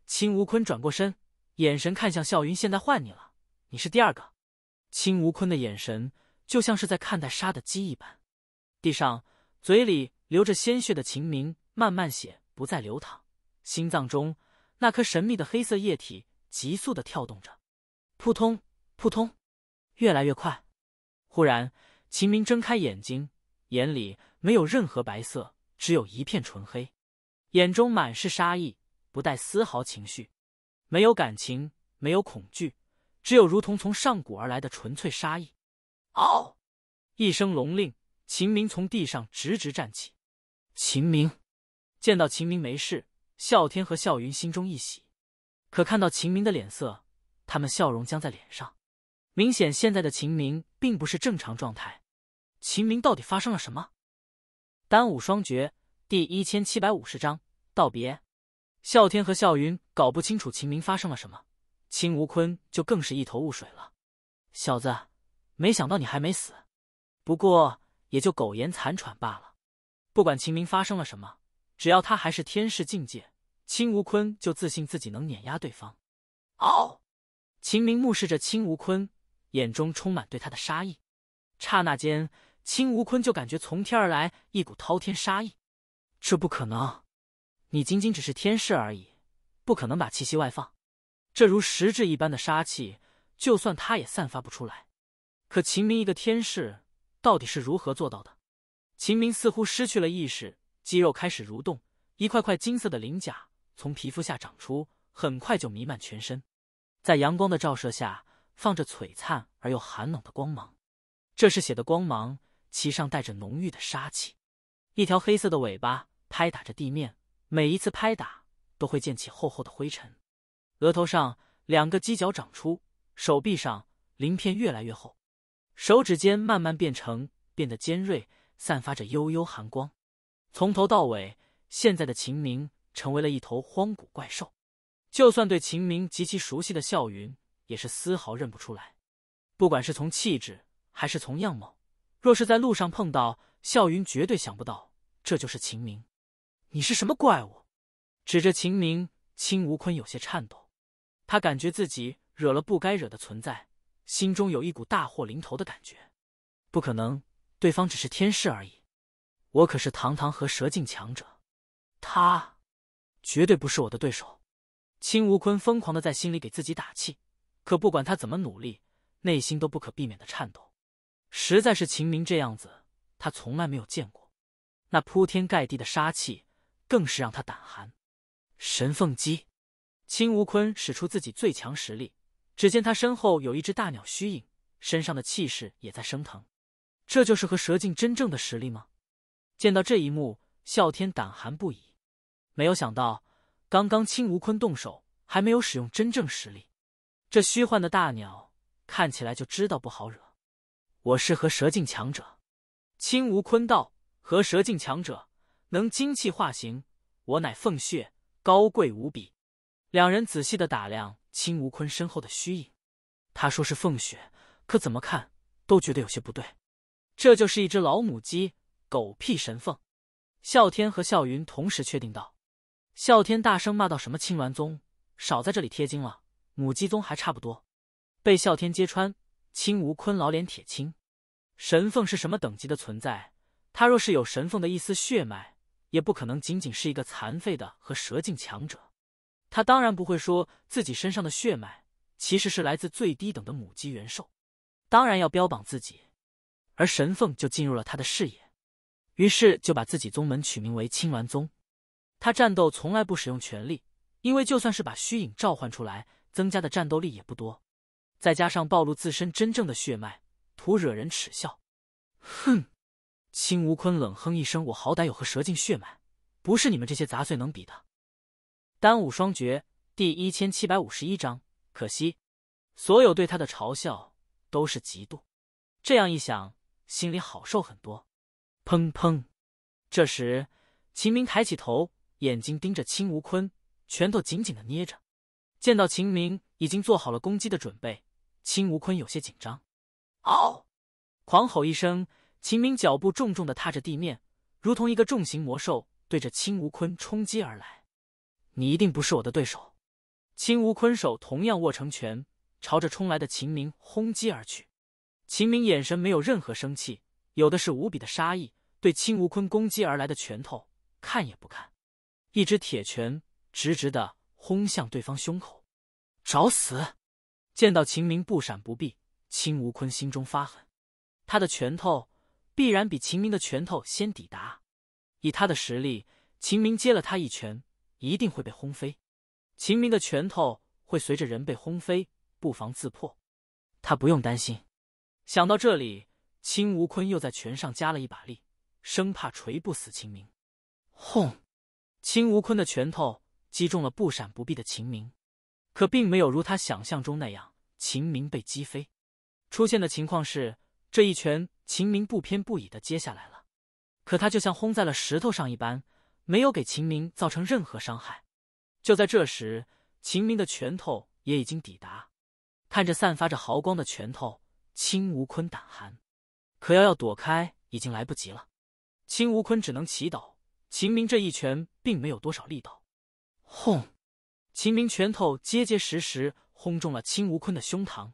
青无坤转过身，眼神看向啸云，现在换你了，你是第二个。青无坤的眼神就像是在看待杀的鸡一般，地上嘴里流着鲜血的秦明慢慢血不再流淌，心脏中那颗神秘的黑色液体急速的跳动着，扑通扑通，越来越快。忽然，秦明睁开眼睛，眼里没有任何白色，只有一片纯黑，眼中满是杀意，不带丝毫情绪，没有感情，没有恐惧。只有如同从上古而来的纯粹杀意。嗷！一声龙令，秦明从地上直直站起。秦明见到秦明没事，啸天和笑云心中一喜。可看到秦明的脸色，他们笑容僵在脸上。明显现在的秦明并不是正常状态。秦明到底发生了什么？单武双绝第一千七百五十章道别。啸天和笑云搞不清楚秦明发生了什么。青无坤就更是一头雾水了。小子，没想到你还没死，不过也就苟延残喘罢了。不管秦明发生了什么，只要他还是天士境界，青无坤就自信自己能碾压对方。嗷！秦明目视着青无坤，眼中充满对他的杀意。刹那间，青无坤就感觉从天而来一股滔天杀意。这不可能！你仅仅只是天士而已，不可能把气息外放。这如实质一般的杀气，就算他也散发不出来。可秦明一个天士，到底是如何做到的？秦明似乎失去了意识，肌肉开始蠕动，一块块金色的鳞甲从皮肤下长出，很快就弥漫全身，在阳光的照射下，放着璀璨而又寒冷的光芒。这是血的光芒，其上带着浓郁的杀气。一条黑色的尾巴拍打着地面，每一次拍打都会溅起厚厚的灰尘。额头上两个犄角长出，手臂上鳞片越来越厚，手指尖慢慢变成变得尖锐，散发着幽幽寒光。从头到尾，现在的秦明成为了一头荒古怪兽。就算对秦明极其熟悉的笑云也是丝毫认不出来。不管是从气质还是从样貌，若是在路上碰到笑云，绝对想不到这就是秦明。你是什么怪物？指着秦明，秦无坤有些颤抖。他感觉自己惹了不该惹的存在，心中有一股大祸临头的感觉。不可能，对方只是天师而已，我可是堂堂和蛇境强者，他绝对不是我的对手。青无坤疯狂的在心里给自己打气，可不管他怎么努力，内心都不可避免的颤抖。实在是秦明这样子，他从来没有见过，那铺天盖地的杀气更是让他胆寒。神凤姬。青无坤使出自己最强实力，只见他身后有一只大鸟虚影，身上的气势也在升腾。这就是和蛇境真正的实力吗？见到这一幕，啸天胆寒不已。没有想到，刚刚青无坤动手还没有使用真正实力，这虚幻的大鸟看起来就知道不好惹。我是和蛇境强者，青无坤道。和蛇境强者能精气化形，我乃凤血，高贵无比。两人仔细的打量青无坤身后的虚影，他说是凤雪，可怎么看都觉得有些不对。这就是一只老母鸡，狗屁神凤！啸天和啸云同时确定道。啸天大声骂道：“什么青鸾宗，少在这里贴金了！母鸡宗还差不多。”被啸天揭穿，青无坤老脸铁青。神凤是什么等级的存在？他若是有神凤的一丝血脉，也不可能仅仅是一个残废的和蛇境强者。他当然不会说自己身上的血脉其实是来自最低等的母鸡元兽，当然要标榜自己。而神凤就进入了他的视野，于是就把自己宗门取名为青鸾宗。他战斗从来不使用全力，因为就算是把虚影召唤出来，增加的战斗力也不多。再加上暴露自身真正的血脉，徒惹人耻笑。哼！青无坤冷哼一声：“我好歹有和蛇精血脉，不是你们这些杂碎能比的。”三武双绝第一千七百五十一章，可惜，所有对他的嘲笑都是嫉妒。这样一想，心里好受很多。砰砰！这时，秦明抬起头，眼睛盯着青无坤，拳头紧紧的捏着。见到秦明已经做好了攻击的准备，青无坤有些紧张。嗷！狂吼一声，秦明脚步重重的踏着地面，如同一个重型魔兽，对着青无坤冲击而来。你一定不是我的对手。青无坤手同样握成拳，朝着冲来的秦明轰击而去。秦明眼神没有任何生气，有的是无比的杀意。对青无坤攻击而来的拳头，看也不看，一只铁拳直直的轰向对方胸口，找死！见到秦明不闪不避，青无坤心中发狠，他的拳头必然比秦明的拳头先抵达。以他的实力，秦明接了他一拳。一定会被轰飞，秦明的拳头会随着人被轰飞，不妨自破，他不用担心。想到这里，青无坤又在拳上加了一把力，生怕锤不死秦明。轰！青无坤的拳头击中了不闪不避的秦明，可并没有如他想象中那样，秦明被击飞。出现的情况是，这一拳秦明不偏不倚的接下来了，可他就像轰在了石头上一般。没有给秦明造成任何伤害。就在这时，秦明的拳头也已经抵达。看着散发着毫光的拳头，青无坤胆寒，可要要躲开已经来不及了。青无坤只能祈祷秦明这一拳并没有多少力道。轰！秦明拳头结结实实轰中了青无坤的胸膛。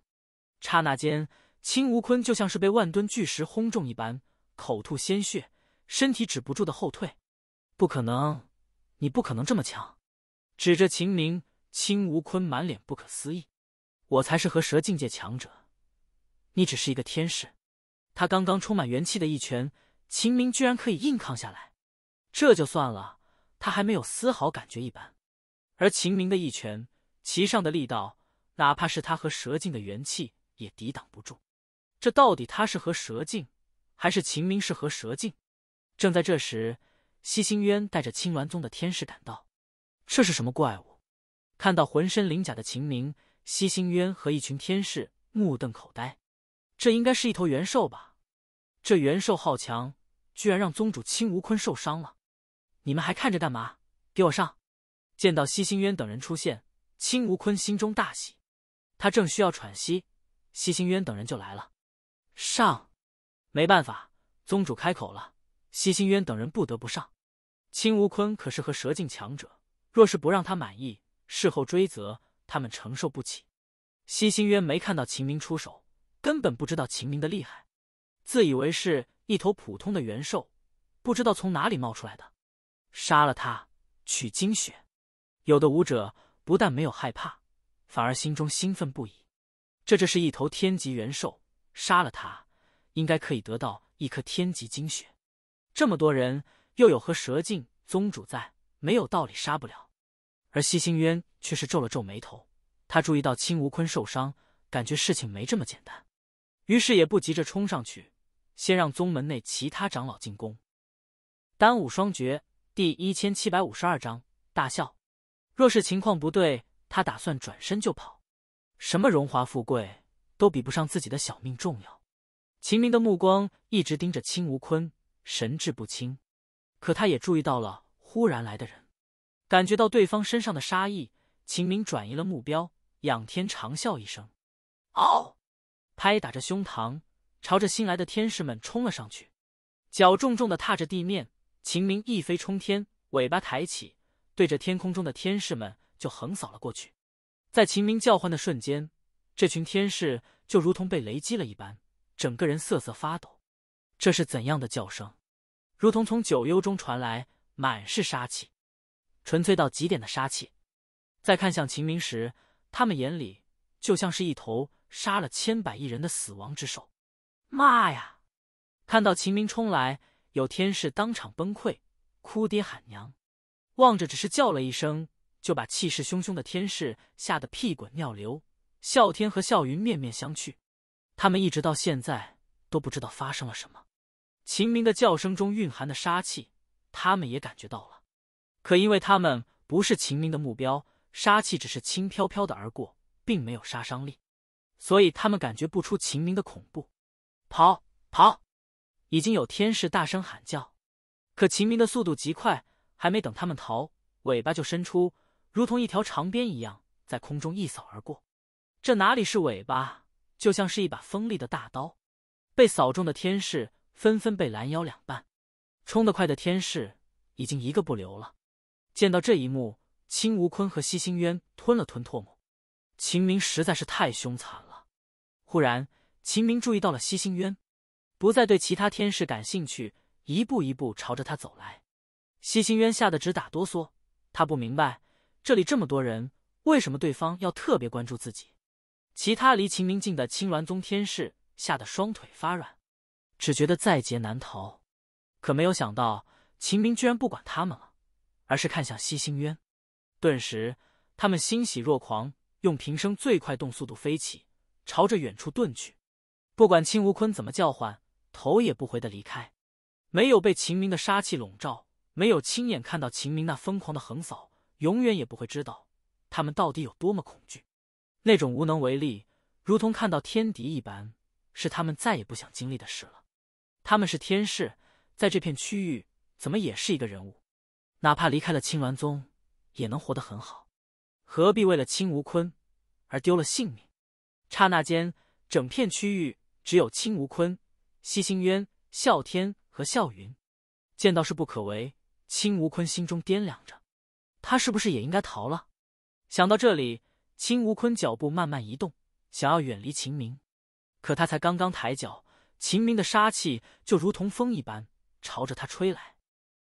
刹那间，青无坤就像是被万吨巨石轰中一般，口吐鲜血，身体止不住的后退。不可能，你不可能这么强！指着秦明，青无坤满脸不可思议。我才是和蛇境界强者，你只是一个天使。他刚刚充满元气的一拳，秦明居然可以硬抗下来。这就算了，他还没有丝毫感觉一般。而秦明的一拳，其上的力道，哪怕是他和蛇境的元气也抵挡不住。这到底他是和蛇境，还是秦明是和蛇境？正在这时。西星渊带着青鸾宗的天士赶到，这是什么怪物？看到浑身鳞甲的秦明，西星渊和一群天士目瞪口呆。这应该是一头元兽吧？这元兽好强，居然让宗主青无坤受伤了。你们还看着干嘛？给我上！见到西星渊等人出现，青无坤心中大喜，他正需要喘息，西星渊等人就来了。上！没办法，宗主开口了。西星渊等人不得不上，青无坤可是和蛇境强者，若是不让他满意，事后追责他们承受不起。西星渊没看到秦明出手，根本不知道秦明的厉害，自以为是一头普通的元兽，不知道从哪里冒出来的，杀了他取精血。有的武者不但没有害怕，反而心中兴奋不已，这这是一头天级元兽，杀了他应该可以得到一颗天级精血。这么多人，又有何蛇境宗主在，没有道理杀不了。而西星渊却是皱了皱眉头，他注意到青无坤受伤，感觉事情没这么简单，于是也不急着冲上去，先让宗门内其他长老进攻。单武双绝第一千七百五十二章大笑。若是情况不对，他打算转身就跑。什么荣华富贵，都比不上自己的小命重要。秦明的目光一直盯着青无坤。神志不清，可他也注意到了忽然来的人，感觉到对方身上的杀意，秦明转移了目标，仰天长啸一声，嗷，拍打着胸膛，朝着新来的天使们冲了上去，脚重重的踏着地面，秦明一飞冲天，尾巴抬起，对着天空中的天使们就横扫了过去。在秦明叫唤的瞬间，这群天使就如同被雷击了一般，整个人瑟瑟发抖。这是怎样的叫声？如同从九幽中传来，满是杀气，纯粹到极点的杀气。在看向秦明时，他们眼里就像是一头杀了千百亿人的死亡之兽。妈呀！看到秦明冲来，有天士当场崩溃，哭爹喊娘。望着只是叫了一声，就把气势汹汹的天士吓得屁滚尿流。啸天和啸云面面相觑，他们一直到现在都不知道发生了什么。秦明的叫声中蕴含的杀气，他们也感觉到了，可因为他们不是秦明的目标，杀气只是轻飘飘的而过，并没有杀伤力，所以他们感觉不出秦明的恐怖。跑跑！已经有天使大声喊叫，可秦明的速度极快，还没等他们逃，尾巴就伸出，如同一条长鞭一样在空中一扫而过。这哪里是尾巴，就像是一把锋利的大刀，被扫中的天使。纷纷被拦腰两半，冲得快的天士已经一个不留了。见到这一幕，青无坤和西星渊吞了吞唾沫，秦明实在是太凶残了。忽然，秦明注意到了西星渊，不再对其他天士感兴趣，一步一步朝着他走来。西星渊吓得直打哆嗦，他不明白这里这么多人，为什么对方要特别关注自己？其他离秦明近的青鸾宗天士吓得双腿发软。只觉得在劫难逃，可没有想到秦明居然不管他们了，而是看向西星渊，顿时他们欣喜若狂，用平生最快动速度飞起，朝着远处遁去。不管青无坤怎么叫唤，头也不回的离开。没有被秦明的杀气笼罩，没有亲眼看到秦明那疯狂的横扫，永远也不会知道他们到底有多么恐惧。那种无能为力，如同看到天敌一般，是他们再也不想经历的事了。他们是天士，在这片区域怎么也是一个人物，哪怕离开了青鸾宗，也能活得很好，何必为了青无坤而丢了性命？刹那间，整片区域只有青无坤、西星渊、啸天和啸云，见到是不可为。青无坤心中掂量着，他是不是也应该逃了？想到这里，青无坤脚步慢慢移动，想要远离秦明，可他才刚刚抬脚。秦明的杀气就如同风一般朝着他吹来，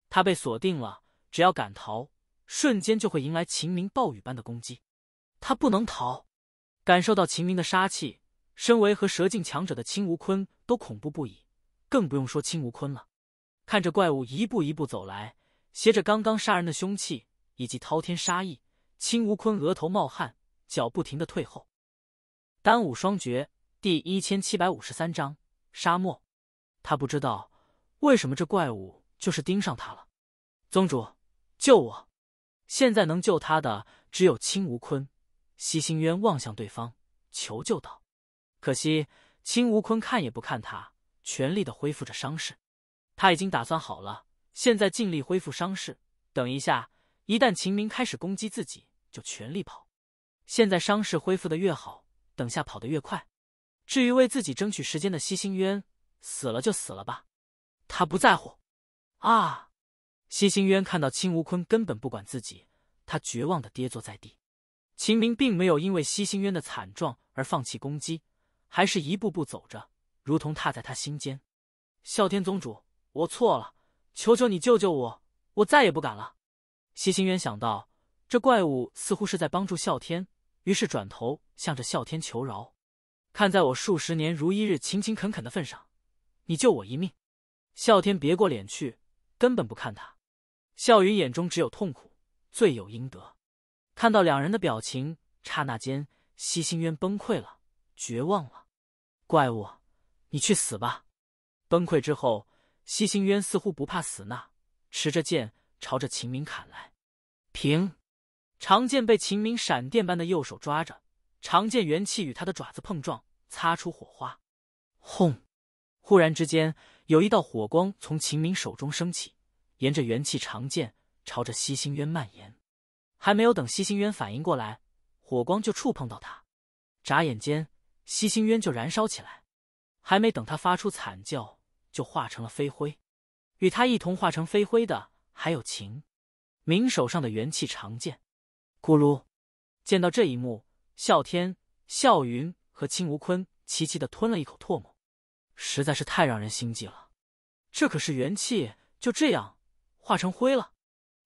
他被锁定了，只要敢逃，瞬间就会迎来秦明暴雨般的攻击。他不能逃。感受到秦明的杀气，身为和蛇境强者的青无坤都恐怖不已，更不用说青无坤了。看着怪物一步一步走来，携着刚刚杀人的凶器以及滔天杀意，青无坤额头冒汗，脚不停的退后。《丹武双绝》第一千七百五十三章。沙漠，他不知道为什么这怪物就是盯上他了。宗主，救我！现在能救他的只有青无坤。西星渊望向对方，求救道：“可惜，青无坤看也不看他，全力的恢复着伤势。他已经打算好了，现在尽力恢复伤势。等一下，一旦秦明开始攻击自己，就全力跑。现在伤势恢复的越好，等下跑得越快。”至于为自己争取时间的西星渊，死了就死了吧，他不在乎。啊！西星渊看到青无坤根本不管自己，他绝望的跌坐在地。秦明并没有因为西星渊的惨状而放弃攻击，还是一步步走着，如同踏在他心间。啸天宗主，我错了，求求你救救我，我再也不敢了。西星渊想到这怪物似乎是在帮助啸天，于是转头向着啸天求饶。看在我数十年如一日勤勤恳恳的份上，你救我一命。啸天别过脸去，根本不看他。笑云眼中只有痛苦，罪有应得。看到两人的表情，刹那间，西心渊崩溃了，绝望了。怪物，你去死吧！崩溃之后，西心渊似乎不怕死，那持着剑朝着秦明砍来。平，长剑被秦明闪电般的右手抓着。长剑元气与他的爪子碰撞，擦出火花。轰！忽然之间，有一道火光从秦明手中升起，沿着元气长剑朝着西星渊蔓延。还没有等西星渊反应过来，火光就触碰到他，眨眼间，西星渊就燃烧起来。还没等他发出惨叫，就化成了飞灰。与他一同化成飞灰的，还有秦明手上的元气长剑。咕噜！见到这一幕。啸天、啸云和青无坤齐齐的吞了一口唾沫，实在是太让人心悸了。这可是元气，就这样化成灰了。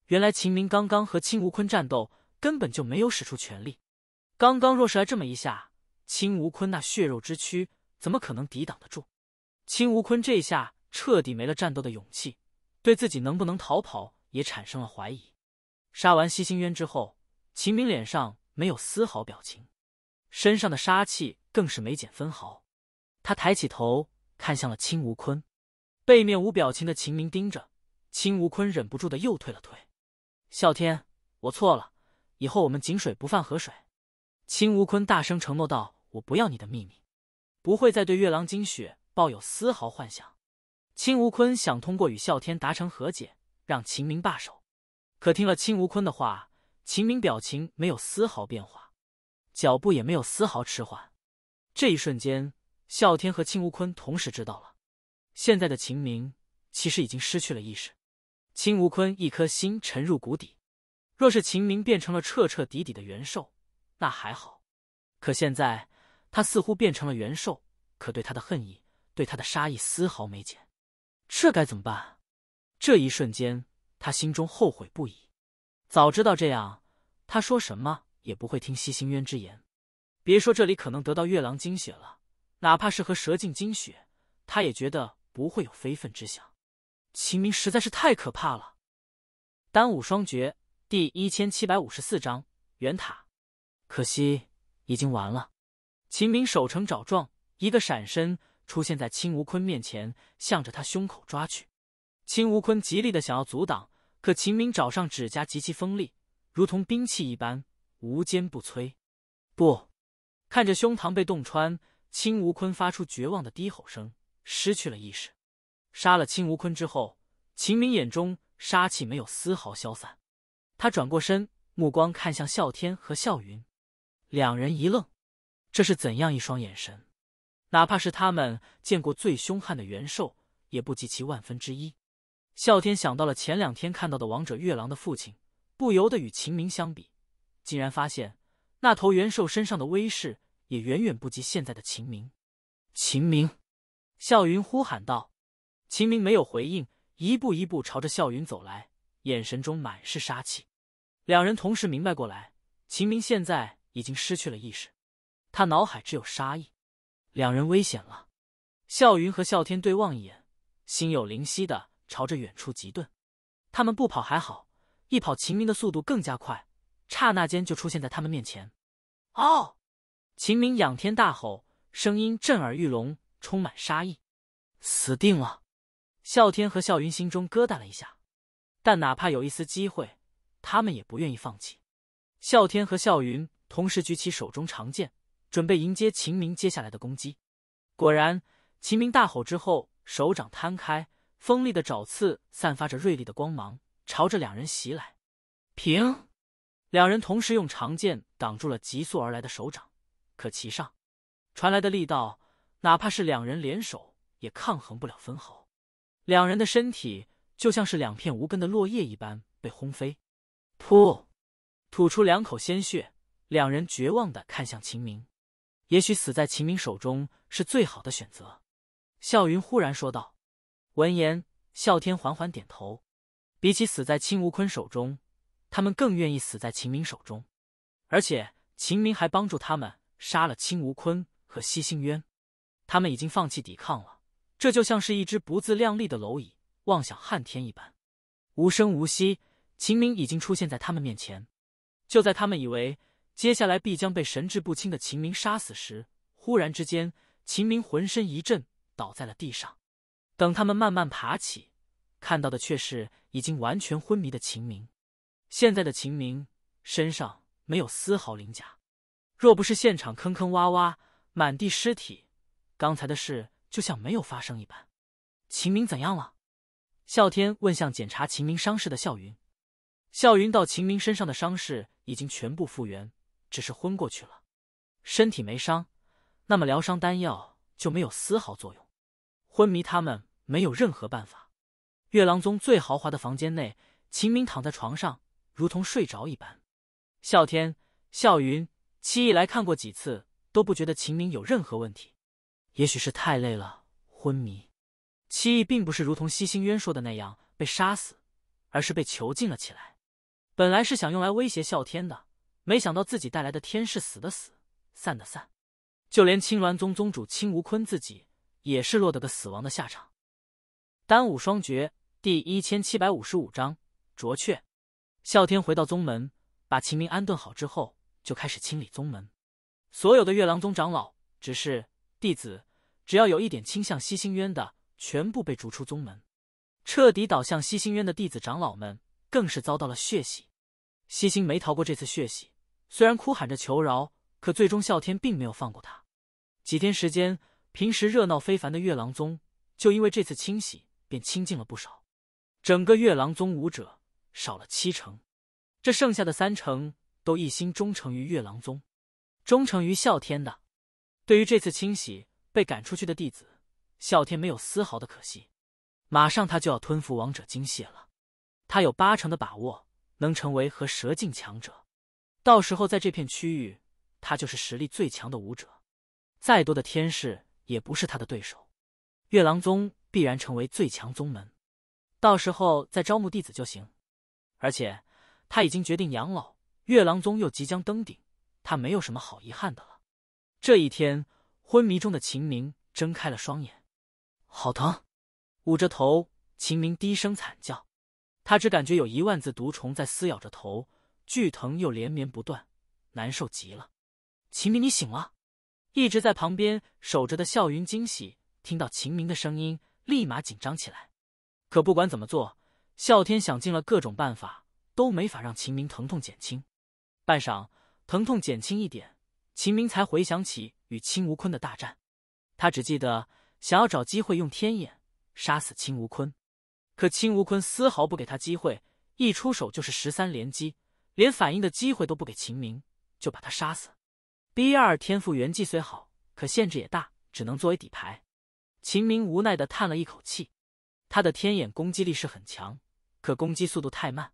原来秦明刚刚和青无坤战斗，根本就没有使出全力。刚刚若是来这么一下，青无坤那血肉之躯怎么可能抵挡得住？青无坤这一下彻底没了战斗的勇气，对自己能不能逃跑也产生了怀疑。杀完西星渊之后，秦明脸上。没有丝毫表情，身上的杀气更是没减分毫。他抬起头看向了青无坤，背面无表情的秦明盯着，青无坤忍不住的又退了退。啸天，我错了，以后我们井水不犯河水。青无坤大声承诺道：“我不要你的秘密，不会再对月狼金雪抱有丝毫幻想。”青无坤想通过与啸天达成和解，让秦明罢手，可听了青无坤的话。秦明表情没有丝毫变化，脚步也没有丝毫迟缓。这一瞬间，啸天和青无坤同时知道了，现在的秦明其实已经失去了意识。青无坤一颗心沉入谷底。若是秦明变成了彻彻底底的元兽，那还好。可现在他似乎变成了元兽，可对他的恨意、对他的杀意丝毫没减。这该怎么办？这一瞬间，他心中后悔不已。早知道这样，他说什么也不会听西行渊之言。别说这里可能得到月狼精血了，哪怕是和蛇镜精血，他也觉得不会有非分之想。秦明实在是太可怕了！《丹武双绝》第一千七百五十四章元塔，可惜已经完了。秦明守城找状，一个闪身出现在青无坤面前，向着他胸口抓去。青无坤极力的想要阻挡。可秦明爪上指甲极其锋利，如同兵器一般，无坚不摧。不，看着胸膛被洞穿，青无坤发出绝望的低吼声，失去了意识。杀了青无坤之后，秦明眼中杀气没有丝毫消散。他转过身，目光看向啸天和啸云，两人一愣，这是怎样一双眼神？哪怕是他们见过最凶悍的元兽，也不及其万分之一。啸天想到了前两天看到的王者月狼的父亲，不由得与秦明相比，竟然发现那头元兽身上的威势也远远不及现在的秦明。秦明，啸云呼喊道。秦明没有回应，一步一步朝着啸云走来，眼神中满是杀气。两人同时明白过来，秦明现在已经失去了意识，他脑海只有杀意。两人危险了。啸云和啸天对望一眼，心有灵犀的。朝着远处疾遁，他们不跑还好，一跑秦明的速度更加快，刹那间就出现在他们面前。哦！秦明仰天大吼，声音震耳欲聋，充满杀意。死定了！啸天和啸云心中咯瘩了一下，但哪怕有一丝机会，他们也不愿意放弃。啸天和啸云同时举起手中长剑，准备迎接秦明接下来的攻击。果然，秦明大吼之后，手掌摊开。锋利的爪刺散发着锐利的光芒，朝着两人袭来。平，两人同时用长剑挡住了急速而来的手掌，可其上传来的力道，哪怕是两人联手也抗衡不了分毫。两人的身体就像是两片无根的落叶一般被轰飞。噗，吐出两口鲜血，两人绝望的看向秦明。也许死在秦明手中是最好的选择。笑云忽然说道。闻言，啸天缓缓点头。比起死在青无坤手中，他们更愿意死在秦明手中。而且秦明还帮助他们杀了青无坤和西星渊。他们已经放弃抵抗了，这就像是一只不自量力的蝼蚁妄想撼天一般。无声无息，秦明已经出现在他们面前。就在他们以为接下来必将被神志不清的秦明杀死时，忽然之间，秦明浑身一震，倒在了地上。等他们慢慢爬起，看到的却是已经完全昏迷的秦明。现在的秦明身上没有丝毫鳞甲，若不是现场坑坑洼洼、满地尸体，刚才的事就像没有发生一般。秦明怎样了？啸天问向检查秦明伤势的笑云。笑云道：“秦明身上的伤势已经全部复原，只是昏过去了，身体没伤，那么疗伤丹药就没有丝毫作用。昏迷，他们。”没有任何办法。月狼宗最豪华的房间内，秦明躺在床上，如同睡着一般。啸天、啸云、七翼来看过几次，都不觉得秦明有任何问题。也许是太累了，昏迷。七翼并不是如同西星渊说的那样被杀死，而是被囚禁了起来。本来是想用来威胁啸天的，没想到自己带来的天是死的死，散的散，就连青鸾宗宗主青无坤自己也是落得个死亡的下场。丹武双绝第一千七百五十五章卓雀。啸天回到宗门，把秦明安顿好之后，就开始清理宗门。所有的月狼宗长老、只是弟子，只要有一点倾向西星渊的，全部被逐出宗门。彻底倒向西星渊的弟子、长老们，更是遭到了血洗。西星没逃过这次血洗，虽然哭喊着求饶，可最终啸天并没有放过他。几天时间，平时热闹非凡的月狼宗，就因为这次清洗。便清净了不少，整个月狼宗武者少了七成，这剩下的三成都一心忠诚于月狼宗，忠诚于啸天的。对于这次清洗被赶出去的弟子，啸天没有丝毫的可惜。马上他就要吞服王者精血了，他有八成的把握能成为和蛇境强者。到时候在这片区域，他就是实力最强的武者，再多的天士也不是他的对手。月狼宗。必然成为最强宗门，到时候再招募弟子就行。而且他已经决定养老，月狼宗又即将登顶，他没有什么好遗憾的了。这一天，昏迷中的秦明睁开了双眼，好疼！捂着头，秦明低声惨叫。他只感觉有一万字毒虫在撕咬着头，剧疼又连绵不断，难受极了。秦明，你醒了！一直在旁边守着的笑云惊喜听到秦明的声音。立马紧张起来，可不管怎么做，啸天想尽了各种办法，都没法让秦明疼痛减轻。半晌，疼痛减轻一点，秦明才回想起与青无坤的大战。他只记得想要找机会用天眼杀死青无坤，可青无坤丝毫不给他机会，一出手就是十三连击，连反应的机会都不给秦明，就把他杀死。B 二天赋元技虽好，可限制也大，只能作为底牌。秦明无奈的叹了一口气，他的天眼攻击力是很强，可攻击速度太慢，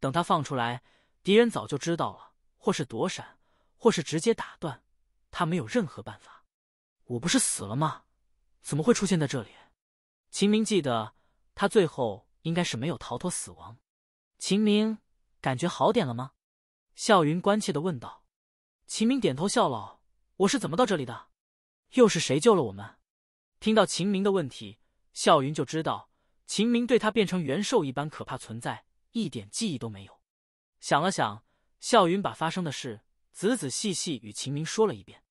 等他放出来，敌人早就知道了，或是躲闪，或是直接打断，他没有任何办法。我不是死了吗？怎么会出现在这里？秦明记得他最后应该是没有逃脱死亡。秦明，感觉好点了吗？笑云关切的问道。秦明点头笑了。我是怎么到这里的？又是谁救了我们？听到秦明的问题，笑云就知道秦明对他变成元兽一般可怕存在一点记忆都没有。想了想，笑云把发生的事仔仔细细与秦明说了一遍。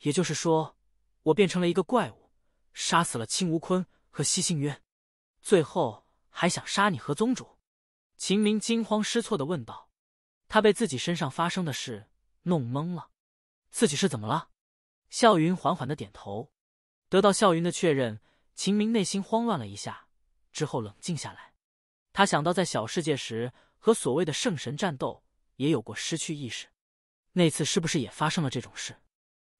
也就是说，我变成了一个怪物，杀死了青无坤和西星渊，最后还想杀你和宗主。秦明惊慌失措的问道：“他被自己身上发生的事弄懵了，自己是怎么了？”笑云缓缓的点头。得到笑云的确认，秦明内心慌乱了一下，之后冷静下来。他想到在小世界时和所谓的圣神战斗也有过失去意识，那次是不是也发生了这种事？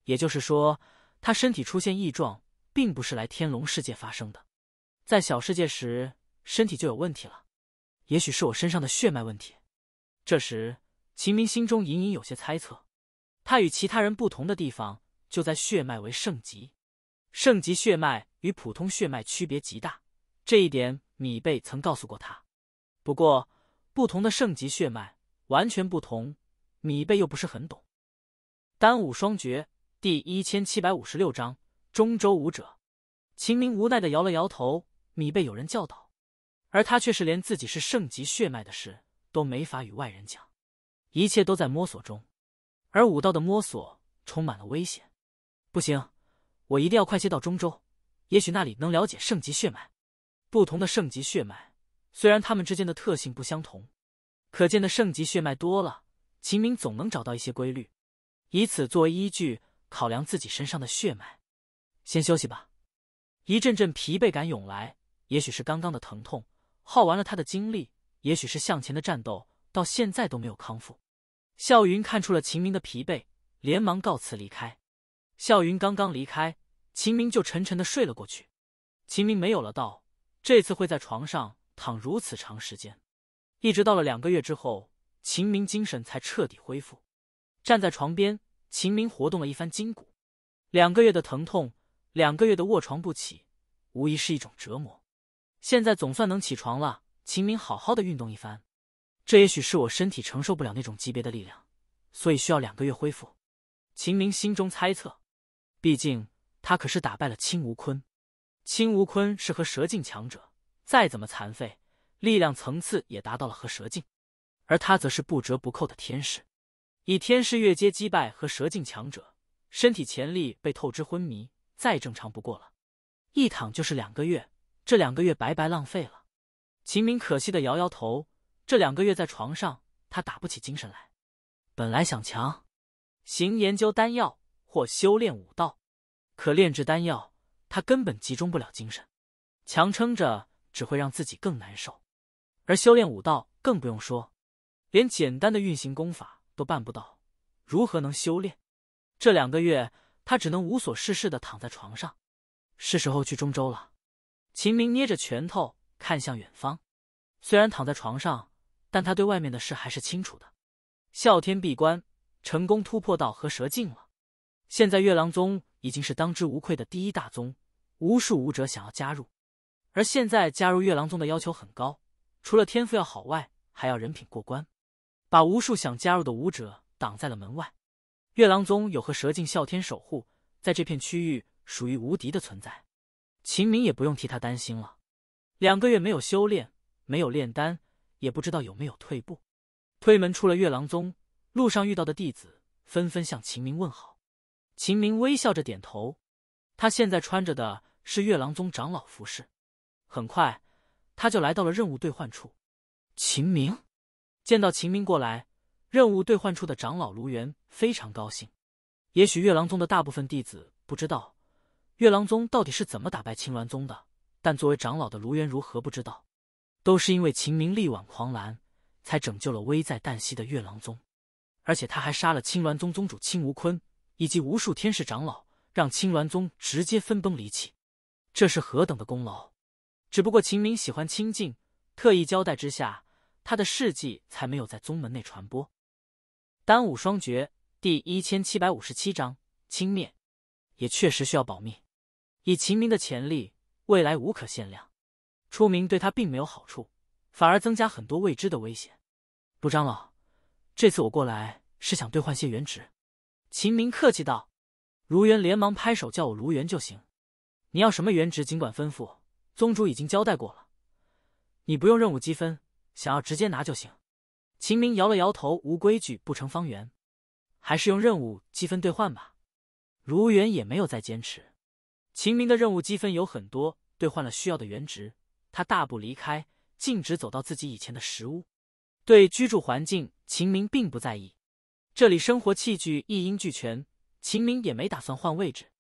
也就是说，他身体出现异状，并不是来天龙世界发生的，在小世界时身体就有问题了。也许是我身上的血脉问题。这时，秦明心中隐隐有些猜测，他与其他人不同的地方就在血脉为圣级。圣级血脉与普通血脉区别极大，这一点米贝曾告诉过他。不过，不同的圣级血脉完全不同，米贝又不是很懂。单武双绝第一千七百五十六章中州武者。秦明无奈的摇了摇头，米贝有人教导，而他却是连自己是圣级血脉的事都没法与外人讲，一切都在摸索中，而武道的摸索充满了危险，不行。我一定要快些到中州，也许那里能了解圣级血脉。不同的圣级血脉，虽然他们之间的特性不相同，可见的圣级血脉多了，秦明总能找到一些规律，以此作为依据考量自己身上的血脉。先休息吧。一阵阵疲惫感涌来，也许是刚刚的疼痛耗完了他的精力，也许是向前的战斗到现在都没有康复。笑云看出了秦明的疲惫，连忙告辞离开。笑云刚刚离开，秦明就沉沉的睡了过去。秦明没有了道，这次会在床上躺如此长时间，一直到了两个月之后，秦明精神才彻底恢复。站在床边，秦明活动了一番筋骨。两个月的疼痛，两个月的卧床不起，无疑是一种折磨。现在总算能起床了，秦明好好的运动一番。这也许是我身体承受不了那种级别的力量，所以需要两个月恢复。秦明心中猜测。毕竟他可是打败了青无坤，青无坤是和蛇境强者，再怎么残废，力量层次也达到了和蛇境，而他则是不折不扣的天士，以天士越阶击败和蛇境强者，身体潜力被透支昏迷，再正常不过了。一躺就是两个月，这两个月白白浪费了。秦明可惜的摇摇头，这两个月在床上，他打不起精神来。本来想强行研究丹药。或修炼武道，可炼制丹药，他根本集中不了精神，强撑着只会让自己更难受。而修炼武道更不用说，连简单的运行功法都办不到，如何能修炼？这两个月他只能无所事事的躺在床上。是时候去中州了。秦明捏着拳头看向远方，虽然躺在床上，但他对外面的事还是清楚的。哮天闭关成功突破到和蛇境了。现在月狼宗已经是当之无愧的第一大宗，无数武者想要加入，而现在加入月狼宗的要求很高，除了天赋要好外，还要人品过关，把无数想加入的武者挡在了门外。月狼宗有和蛇境啸天守护，在这片区域属于无敌的存在。秦明也不用替他担心了。两个月没有修炼，没有炼丹，也不知道有没有退步。推门出了月狼宗，路上遇到的弟子纷纷向秦明问好。秦明微笑着点头，他现在穿着的是月狼宗长老服饰。很快，他就来到了任务兑换处。秦明见到秦明过来，任务兑换处的长老卢元非常高兴。也许月狼宗的大部分弟子不知道月狼宗到底是怎么打败青鸾宗的，但作为长老的卢元如何不知道？都是因为秦明力挽狂澜，才拯救了危在旦夕的月狼宗，而且他还杀了青鸾宗宗主青无坤。以及无数天师长老，让青鸾宗直接分崩离析，这是何等的功劳！只不过秦明喜欢清静，特意交代之下，他的事迹才没有在宗门内传播。丹武双绝第一千七百五十七章轻蔑，也确实需要保密。以秦明的潜力，未来无可限量，出名对他并没有好处，反而增加很多未知的危险。卜长老，这次我过来是想兑换些原值。秦明客气道：“卢元连忙拍手叫我卢元就行，你要什么原职尽管吩咐，宗主已经交代过了，你不用任务积分，想要直接拿就行。”秦明摇了摇头，无规矩不成方圆，还是用任务积分兑换吧。卢元也没有再坚持。秦明的任务积分有很多，兑换了需要的原职，他大步离开，径直走到自己以前的石屋。对居住环境，秦明并不在意。这里生活器具一应俱全，秦明也没打算换位置。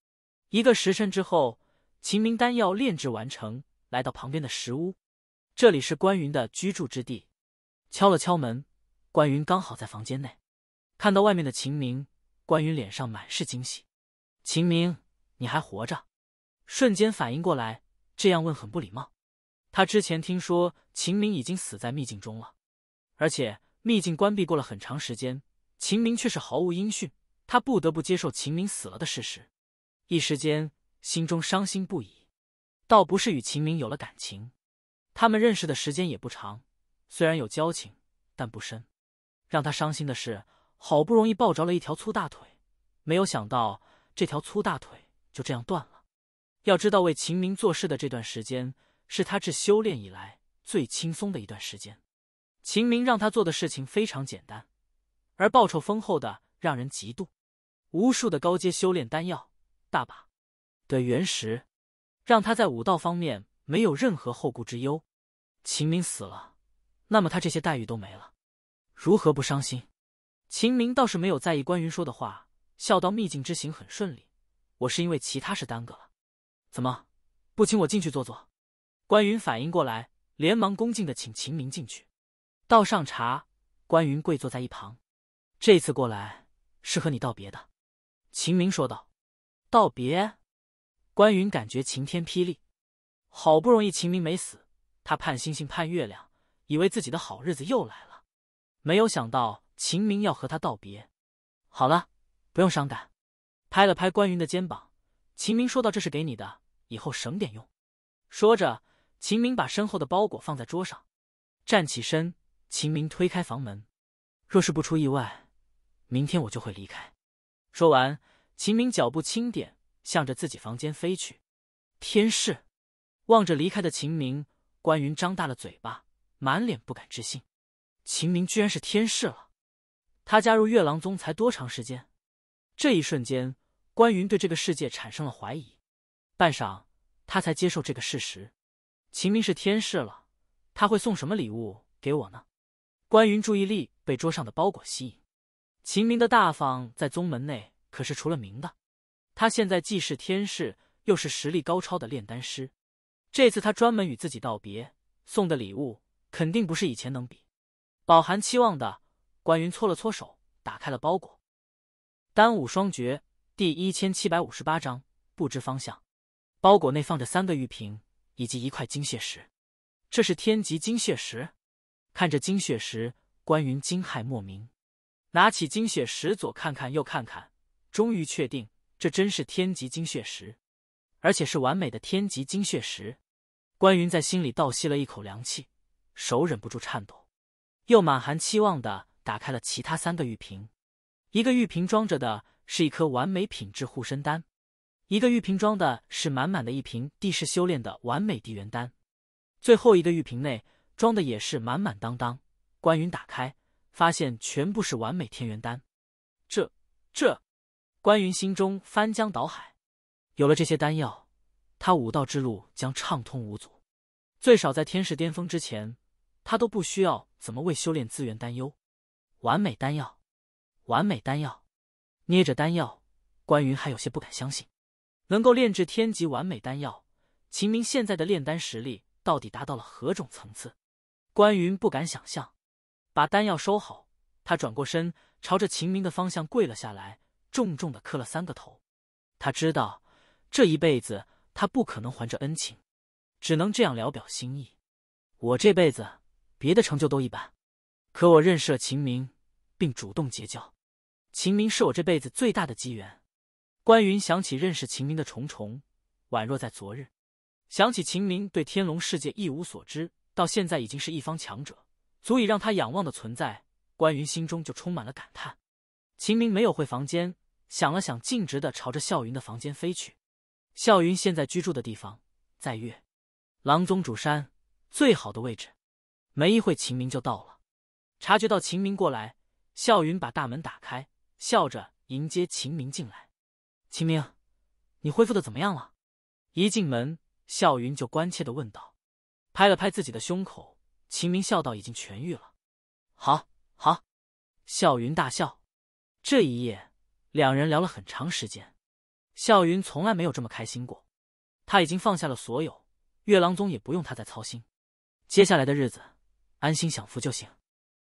一个时辰之后，秦明丹药炼制完成，来到旁边的石屋，这里是关云的居住之地。敲了敲门，关云刚好在房间内，看到外面的秦明，关云脸上满是惊喜：“秦明，你还活着？”瞬间反应过来，这样问很不礼貌。他之前听说秦明已经死在秘境中了，而且秘境关闭过了很长时间。秦明却是毫无音讯，他不得不接受秦明死了的事实，一时间心中伤心不已。倒不是与秦明有了感情，他们认识的时间也不长，虽然有交情，但不深。让他伤心的是，好不容易抱着了一条粗大腿，没有想到这条粗大腿就这样断了。要知道，为秦明做事的这段时间是他自修炼以来最轻松的一段时间，秦明让他做的事情非常简单。而报酬丰厚的让人嫉妒，无数的高阶修炼丹药，大把的原石，让他在武道方面没有任何后顾之忧。秦明死了，那么他这些待遇都没了，如何不伤心？秦明倒是没有在意关云说的话，笑道：“秘境之行很顺利，我是因为其他事耽搁了。怎么，不请我进去坐坐？”关云反应过来，连忙恭敬的请秦明进去，倒上茶，关云跪坐在一旁。这次过来是和你道别的，秦明说道。道别，关云感觉晴天霹雳。好不容易秦明没死，他盼星星盼月亮，以为自己的好日子又来了，没有想到秦明要和他道别。好了，不用伤感。拍了拍关云的肩膀，秦明说道：“这是给你的，以后省点用。”说着，秦明把身后的包裹放在桌上，站起身。秦明推开房门，若是不出意外。明天我就会离开。说完，秦明脚步轻点，向着自己房间飞去。天士，望着离开的秦明，关云张大了嘴巴，满脸不敢置信。秦明居然是天士了！他加入月狼宗才多长时间？这一瞬间，关云对这个世界产生了怀疑。半晌，他才接受这个事实。秦明是天士了，他会送什么礼物给我呢？关云注意力被桌上的包裹吸引。秦明的大方在宗门内可是出了名的，他现在既是天师，又是实力高超的炼丹师。这次他专门与自己道别，送的礼物肯定不是以前能比，饱含期望的。关云搓了搓手，打开了包裹。《丹武双绝》第一千七百五十八章：不知方向。包裹内放着三个玉瓶以及一块金血石，这是天级金血石。看着金血石，关云惊骇莫名。拿起精血石，左看看，右看看，终于确定这真是天级精血石，而且是完美的天级精血石。关云在心里倒吸了一口凉气，手忍不住颤抖，又满含期望的打开了其他三个玉瓶。一个玉瓶装着的是一颗完美品质护身丹，一个玉瓶装的是满满的一瓶地势修炼的完美地元丹，最后一个玉瓶内装的也是满满当当。关云打开。发现全部是完美天元丹，这这，关云心中翻江倒海。有了这些丹药，他武道之路将畅通无阻。最少在天世巅峰之前，他都不需要怎么为修炼资源担忧。完美丹药，完美丹药，捏着丹药，关云还有些不敢相信。能够炼制天级完美丹药，秦明现在的炼丹实力到底达到了何种层次？关云不敢想象。把丹药收好，他转过身，朝着秦明的方向跪了下来，重重的磕了三个头。他知道这一辈子他不可能还这恩情，只能这样聊表心意。我这辈子别的成就都一般，可我认识了秦明，并主动结交。秦明是我这辈子最大的机缘。关云想起认识秦明的重重，宛若在昨日。想起秦明对天龙世界一无所知，到现在已经是一方强者。足以让他仰望的存在，关云心中就充满了感叹。秦明没有回房间，想了想，径直的朝着笑云的房间飞去。笑云现在居住的地方在月狼宗主山最好的位置。没一会，秦明就到了。察觉到秦明过来，笑云把大门打开，笑着迎接秦明进来。秦明，你恢复的怎么样了？一进门，笑云就关切的问道，拍了拍自己的胸口。秦明笑道：“已经痊愈了，好，好。”笑云大笑。这一夜，两人聊了很长时间。笑云从来没有这么开心过。他已经放下了所有，月郎宗也不用他再操心。接下来的日子，安心享福就行。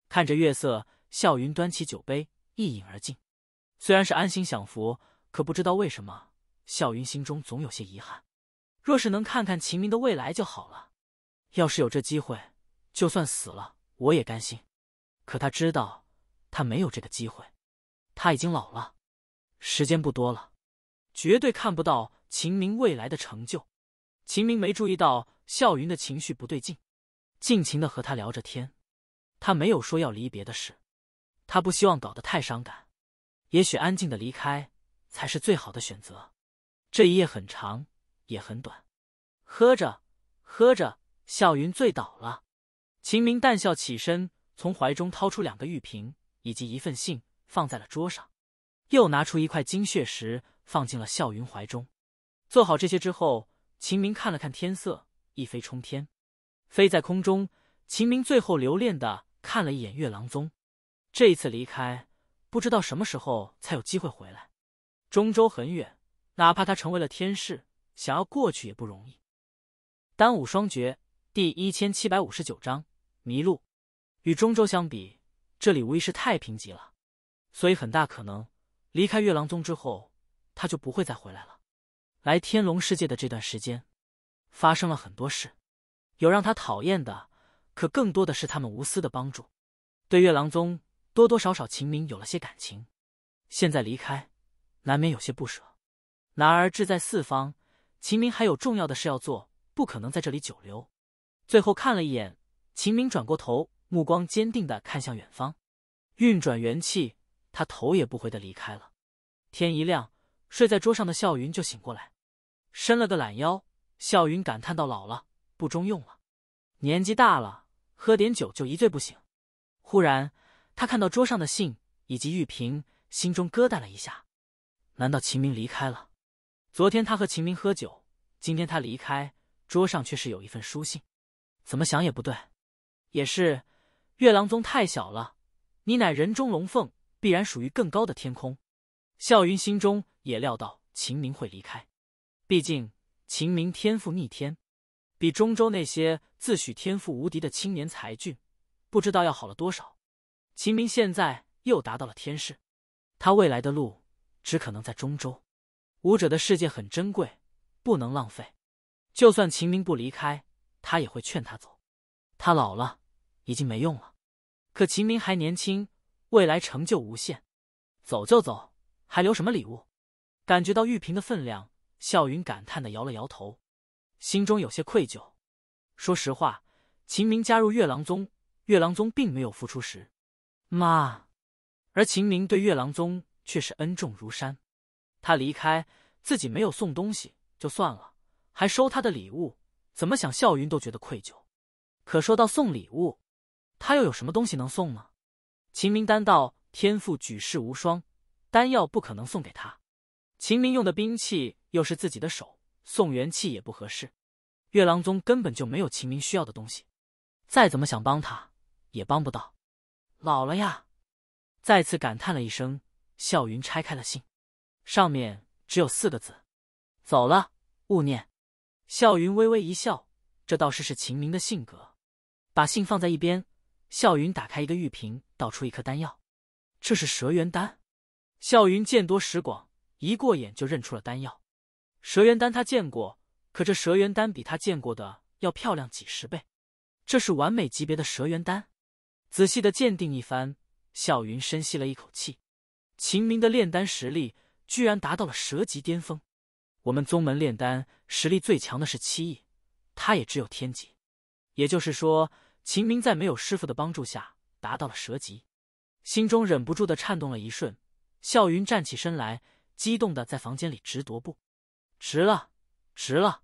看着月色，笑云端起酒杯，一饮而尽。虽然是安心享福，可不知道为什么，笑云心中总有些遗憾。若是能看看秦明的未来就好了。要是有这机会。就算死了，我也甘心。可他知道，他没有这个机会。他已经老了，时间不多了，绝对看不到秦明未来的成就。秦明没注意到笑云的情绪不对劲，尽情的和他聊着天。他没有说要离别的事，他不希望搞得太伤感。也许安静的离开才是最好的选择。这一夜很长，也很短。喝着喝着，笑云醉倒了。秦明淡笑，起身从怀中掏出两个玉瓶以及一份信，放在了桌上，又拿出一块精血石，放进了笑云怀中。做好这些之后，秦明看了看天色，一飞冲天，飞在空中。秦明最后留恋的看了一眼月狼宗，这一次离开，不知道什么时候才有机会回来。中州很远，哪怕他成为了天士，想要过去也不容易。《丹武双绝》第一千七百五十九章。迷路，与中州相比，这里无疑是太贫瘠了，所以很大可能离开月狼宗之后，他就不会再回来了。来天龙世界的这段时间，发生了很多事，有让他讨厌的，可更多的是他们无私的帮助，对月狼宗多多少少秦明有了些感情。现在离开，难免有些不舍。男儿志在四方，秦明还有重要的事要做，不可能在这里久留。最后看了一眼。秦明转过头，目光坚定的看向远方，运转元气，他头也不回的离开了。天一亮，睡在桌上的笑云就醒过来，伸了个懒腰，笑云感叹到：“老了，不中用了，年纪大了，喝点酒就一醉不醒。”忽然，他看到桌上的信以及玉瓶，心中疙瘩了一下，难道秦明离开了？昨天他和秦明喝酒，今天他离开，桌上却是有一份书信，怎么想也不对。也是，月狼宗太小了，你乃人中龙凤，必然属于更高的天空。笑云心中也料到秦明会离开，毕竟秦明天赋逆天，比中州那些自诩天赋无敌的青年才俊，不知道要好了多少。秦明现在又达到了天世，他未来的路只可能在中州。武者的世界很珍贵，不能浪费。就算秦明不离开，他也会劝他走。他老了。已经没用了，可秦明还年轻，未来成就无限。走就走，还留什么礼物？感觉到玉瓶的分量，笑云感叹的摇了摇头，心中有些愧疚。说实话，秦明加入月狼宗，月狼宗并没有付出时，妈。而秦明对月狼宗却是恩重如山。他离开，自己没有送东西就算了，还收他的礼物，怎么想笑云都觉得愧疚。可说到送礼物。他又有什么东西能送吗？秦明丹道天赋举世无双，丹药不可能送给他。秦明用的兵器又是自己的手，送元气也不合适。月郎宗根本就没有秦明需要的东西，再怎么想帮他也帮不到。老了呀，再次感叹了一声。笑云拆开了信，上面只有四个字：“走了勿念。”笑云微微一笑，这倒是是秦明的性格。把信放在一边。笑云打开一个玉瓶，倒出一颗丹药。这是蛇元丹。笑云见多识广，一过眼就认出了丹药。蛇元丹他见过，可这蛇元丹比他见过的要漂亮几十倍。这是完美级别的蛇元丹。仔细的鉴定一番，笑云深吸了一口气。秦明的炼丹实力居然达到了蛇级巅峰。我们宗门炼丹实力最强的是七翼，他也只有天级。也就是说。秦明在没有师傅的帮助下达到了蛇级，心中忍不住的颤动了一瞬。笑云站起身来，激动的在房间里直踱步，值了，值了，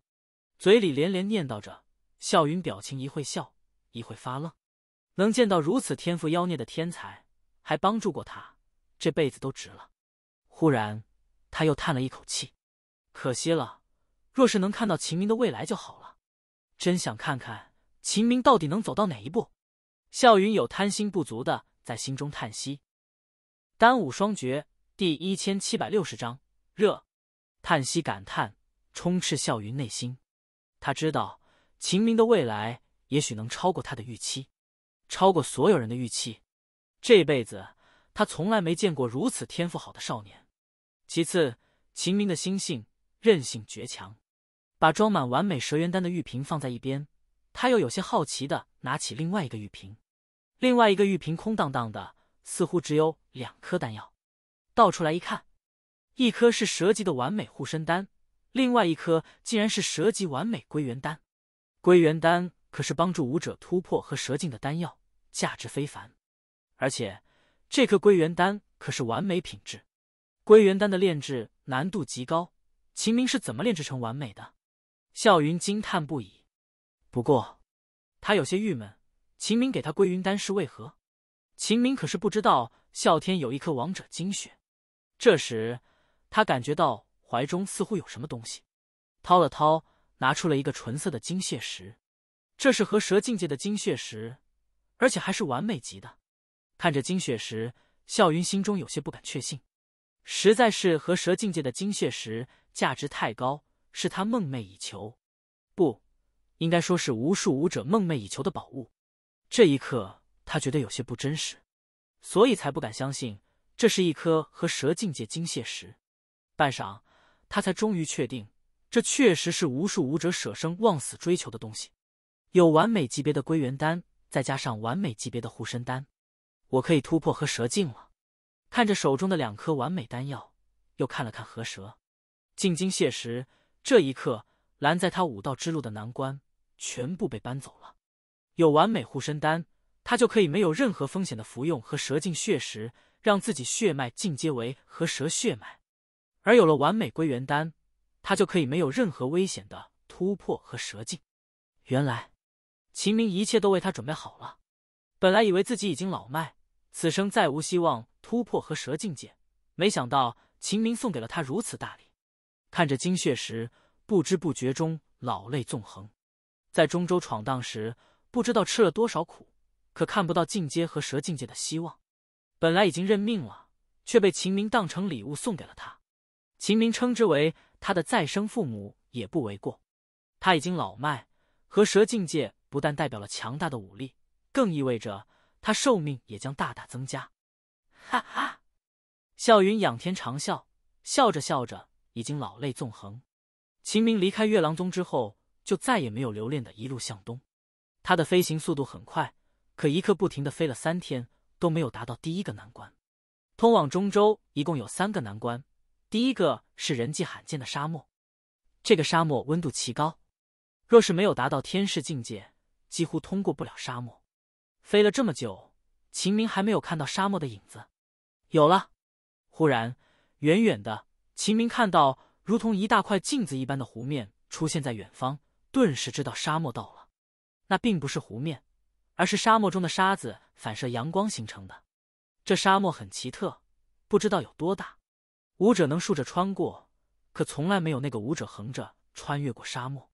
嘴里连连念叨着。笑云表情一会笑，一会发愣。能见到如此天赋妖孽的天才，还帮助过他，这辈子都值了。忽然，他又叹了一口气，可惜了，若是能看到秦明的未来就好了，真想看看。秦明到底能走到哪一步？笑云有贪心不足的，在心中叹息。单武双绝第一千七百六十章热，叹息感叹充斥笑云内心。他知道秦明的未来也许能超过他的预期，超过所有人的预期。这辈子他从来没见过如此天赋好的少年。其次，秦明的心性任性倔强，把装满完美蛇元丹的玉瓶放在一边。他又有些好奇的拿起另外一个玉瓶，另外一个玉瓶空荡荡的，似乎只有两颗丹药。倒出来一看，一颗是蛇级的完美护身丹，另外一颗竟然是蛇级完美归元丹。归元丹可是帮助武者突破和蛇境的丹药，价值非凡。而且这颗归元丹可是完美品质。归元丹的炼制难度极高，秦明是怎么炼制成完美的？笑云惊叹不已。不过，他有些郁闷。秦明给他归云丹是为何？秦明可是不知道啸天有一颗王者精血。这时，他感觉到怀中似乎有什么东西，掏了掏，拿出了一个纯色的精血石。这是和蛇境界的精血石，而且还是完美级的。看着精血石，笑云心中有些不敢确信。实在是和蛇境界的精血石价值太高，是他梦寐以求。不。应该说是无数武者梦寐以求的宝物，这一刻他觉得有些不真实，所以才不敢相信这是一颗和蛇境界金械石。半晌，他才终于确定这确实是无数武者舍生忘死追求的东西。有完美级别的归元丹，再加上完美级别的护身丹，我可以突破和蛇境了。看着手中的两颗完美丹药，又看了看和蛇，进金谢石。这一刻，拦在他武道之路的难关。全部被搬走了。有完美护身丹，他就可以没有任何风险的服用和蛇境血石，让自己血脉进阶为和蛇血脉；而有了完美归元丹，他就可以没有任何危险的突破和蛇境。原来，秦明一切都为他准备好了。本来以为自己已经老迈，此生再无希望突破和蛇境界，没想到秦明送给了他如此大礼。看着精血石，不知不觉中老泪纵横。在中州闯荡时，不知道吃了多少苦，可看不到进阶和蛇境界的希望。本来已经认命了，却被秦明当成礼物送给了他。秦明称之为他的再生父母也不为过。他已经老迈，和蛇境界不但代表了强大的武力，更意味着他寿命也将大大增加。哈哈！笑云仰天长笑，笑着笑着，已经老泪纵横。秦明离开月狼宗之后。就再也没有留恋的，一路向东。他的飞行速度很快，可一刻不停的飞了三天，都没有达到第一个难关。通往中州一共有三个难关，第一个是人迹罕见的沙漠。这个沙漠温度奇高，若是没有达到天师境界，几乎通过不了沙漠。飞了这么久，秦明还没有看到沙漠的影子。有了，忽然，远远的，秦明看到如同一大块镜子一般的湖面出现在远方。顿时知道沙漠到了，那并不是湖面，而是沙漠中的沙子反射阳光形成的。这沙漠很奇特，不知道有多大。舞者能竖着穿过，可从来没有那个舞者横着穿越过沙漠。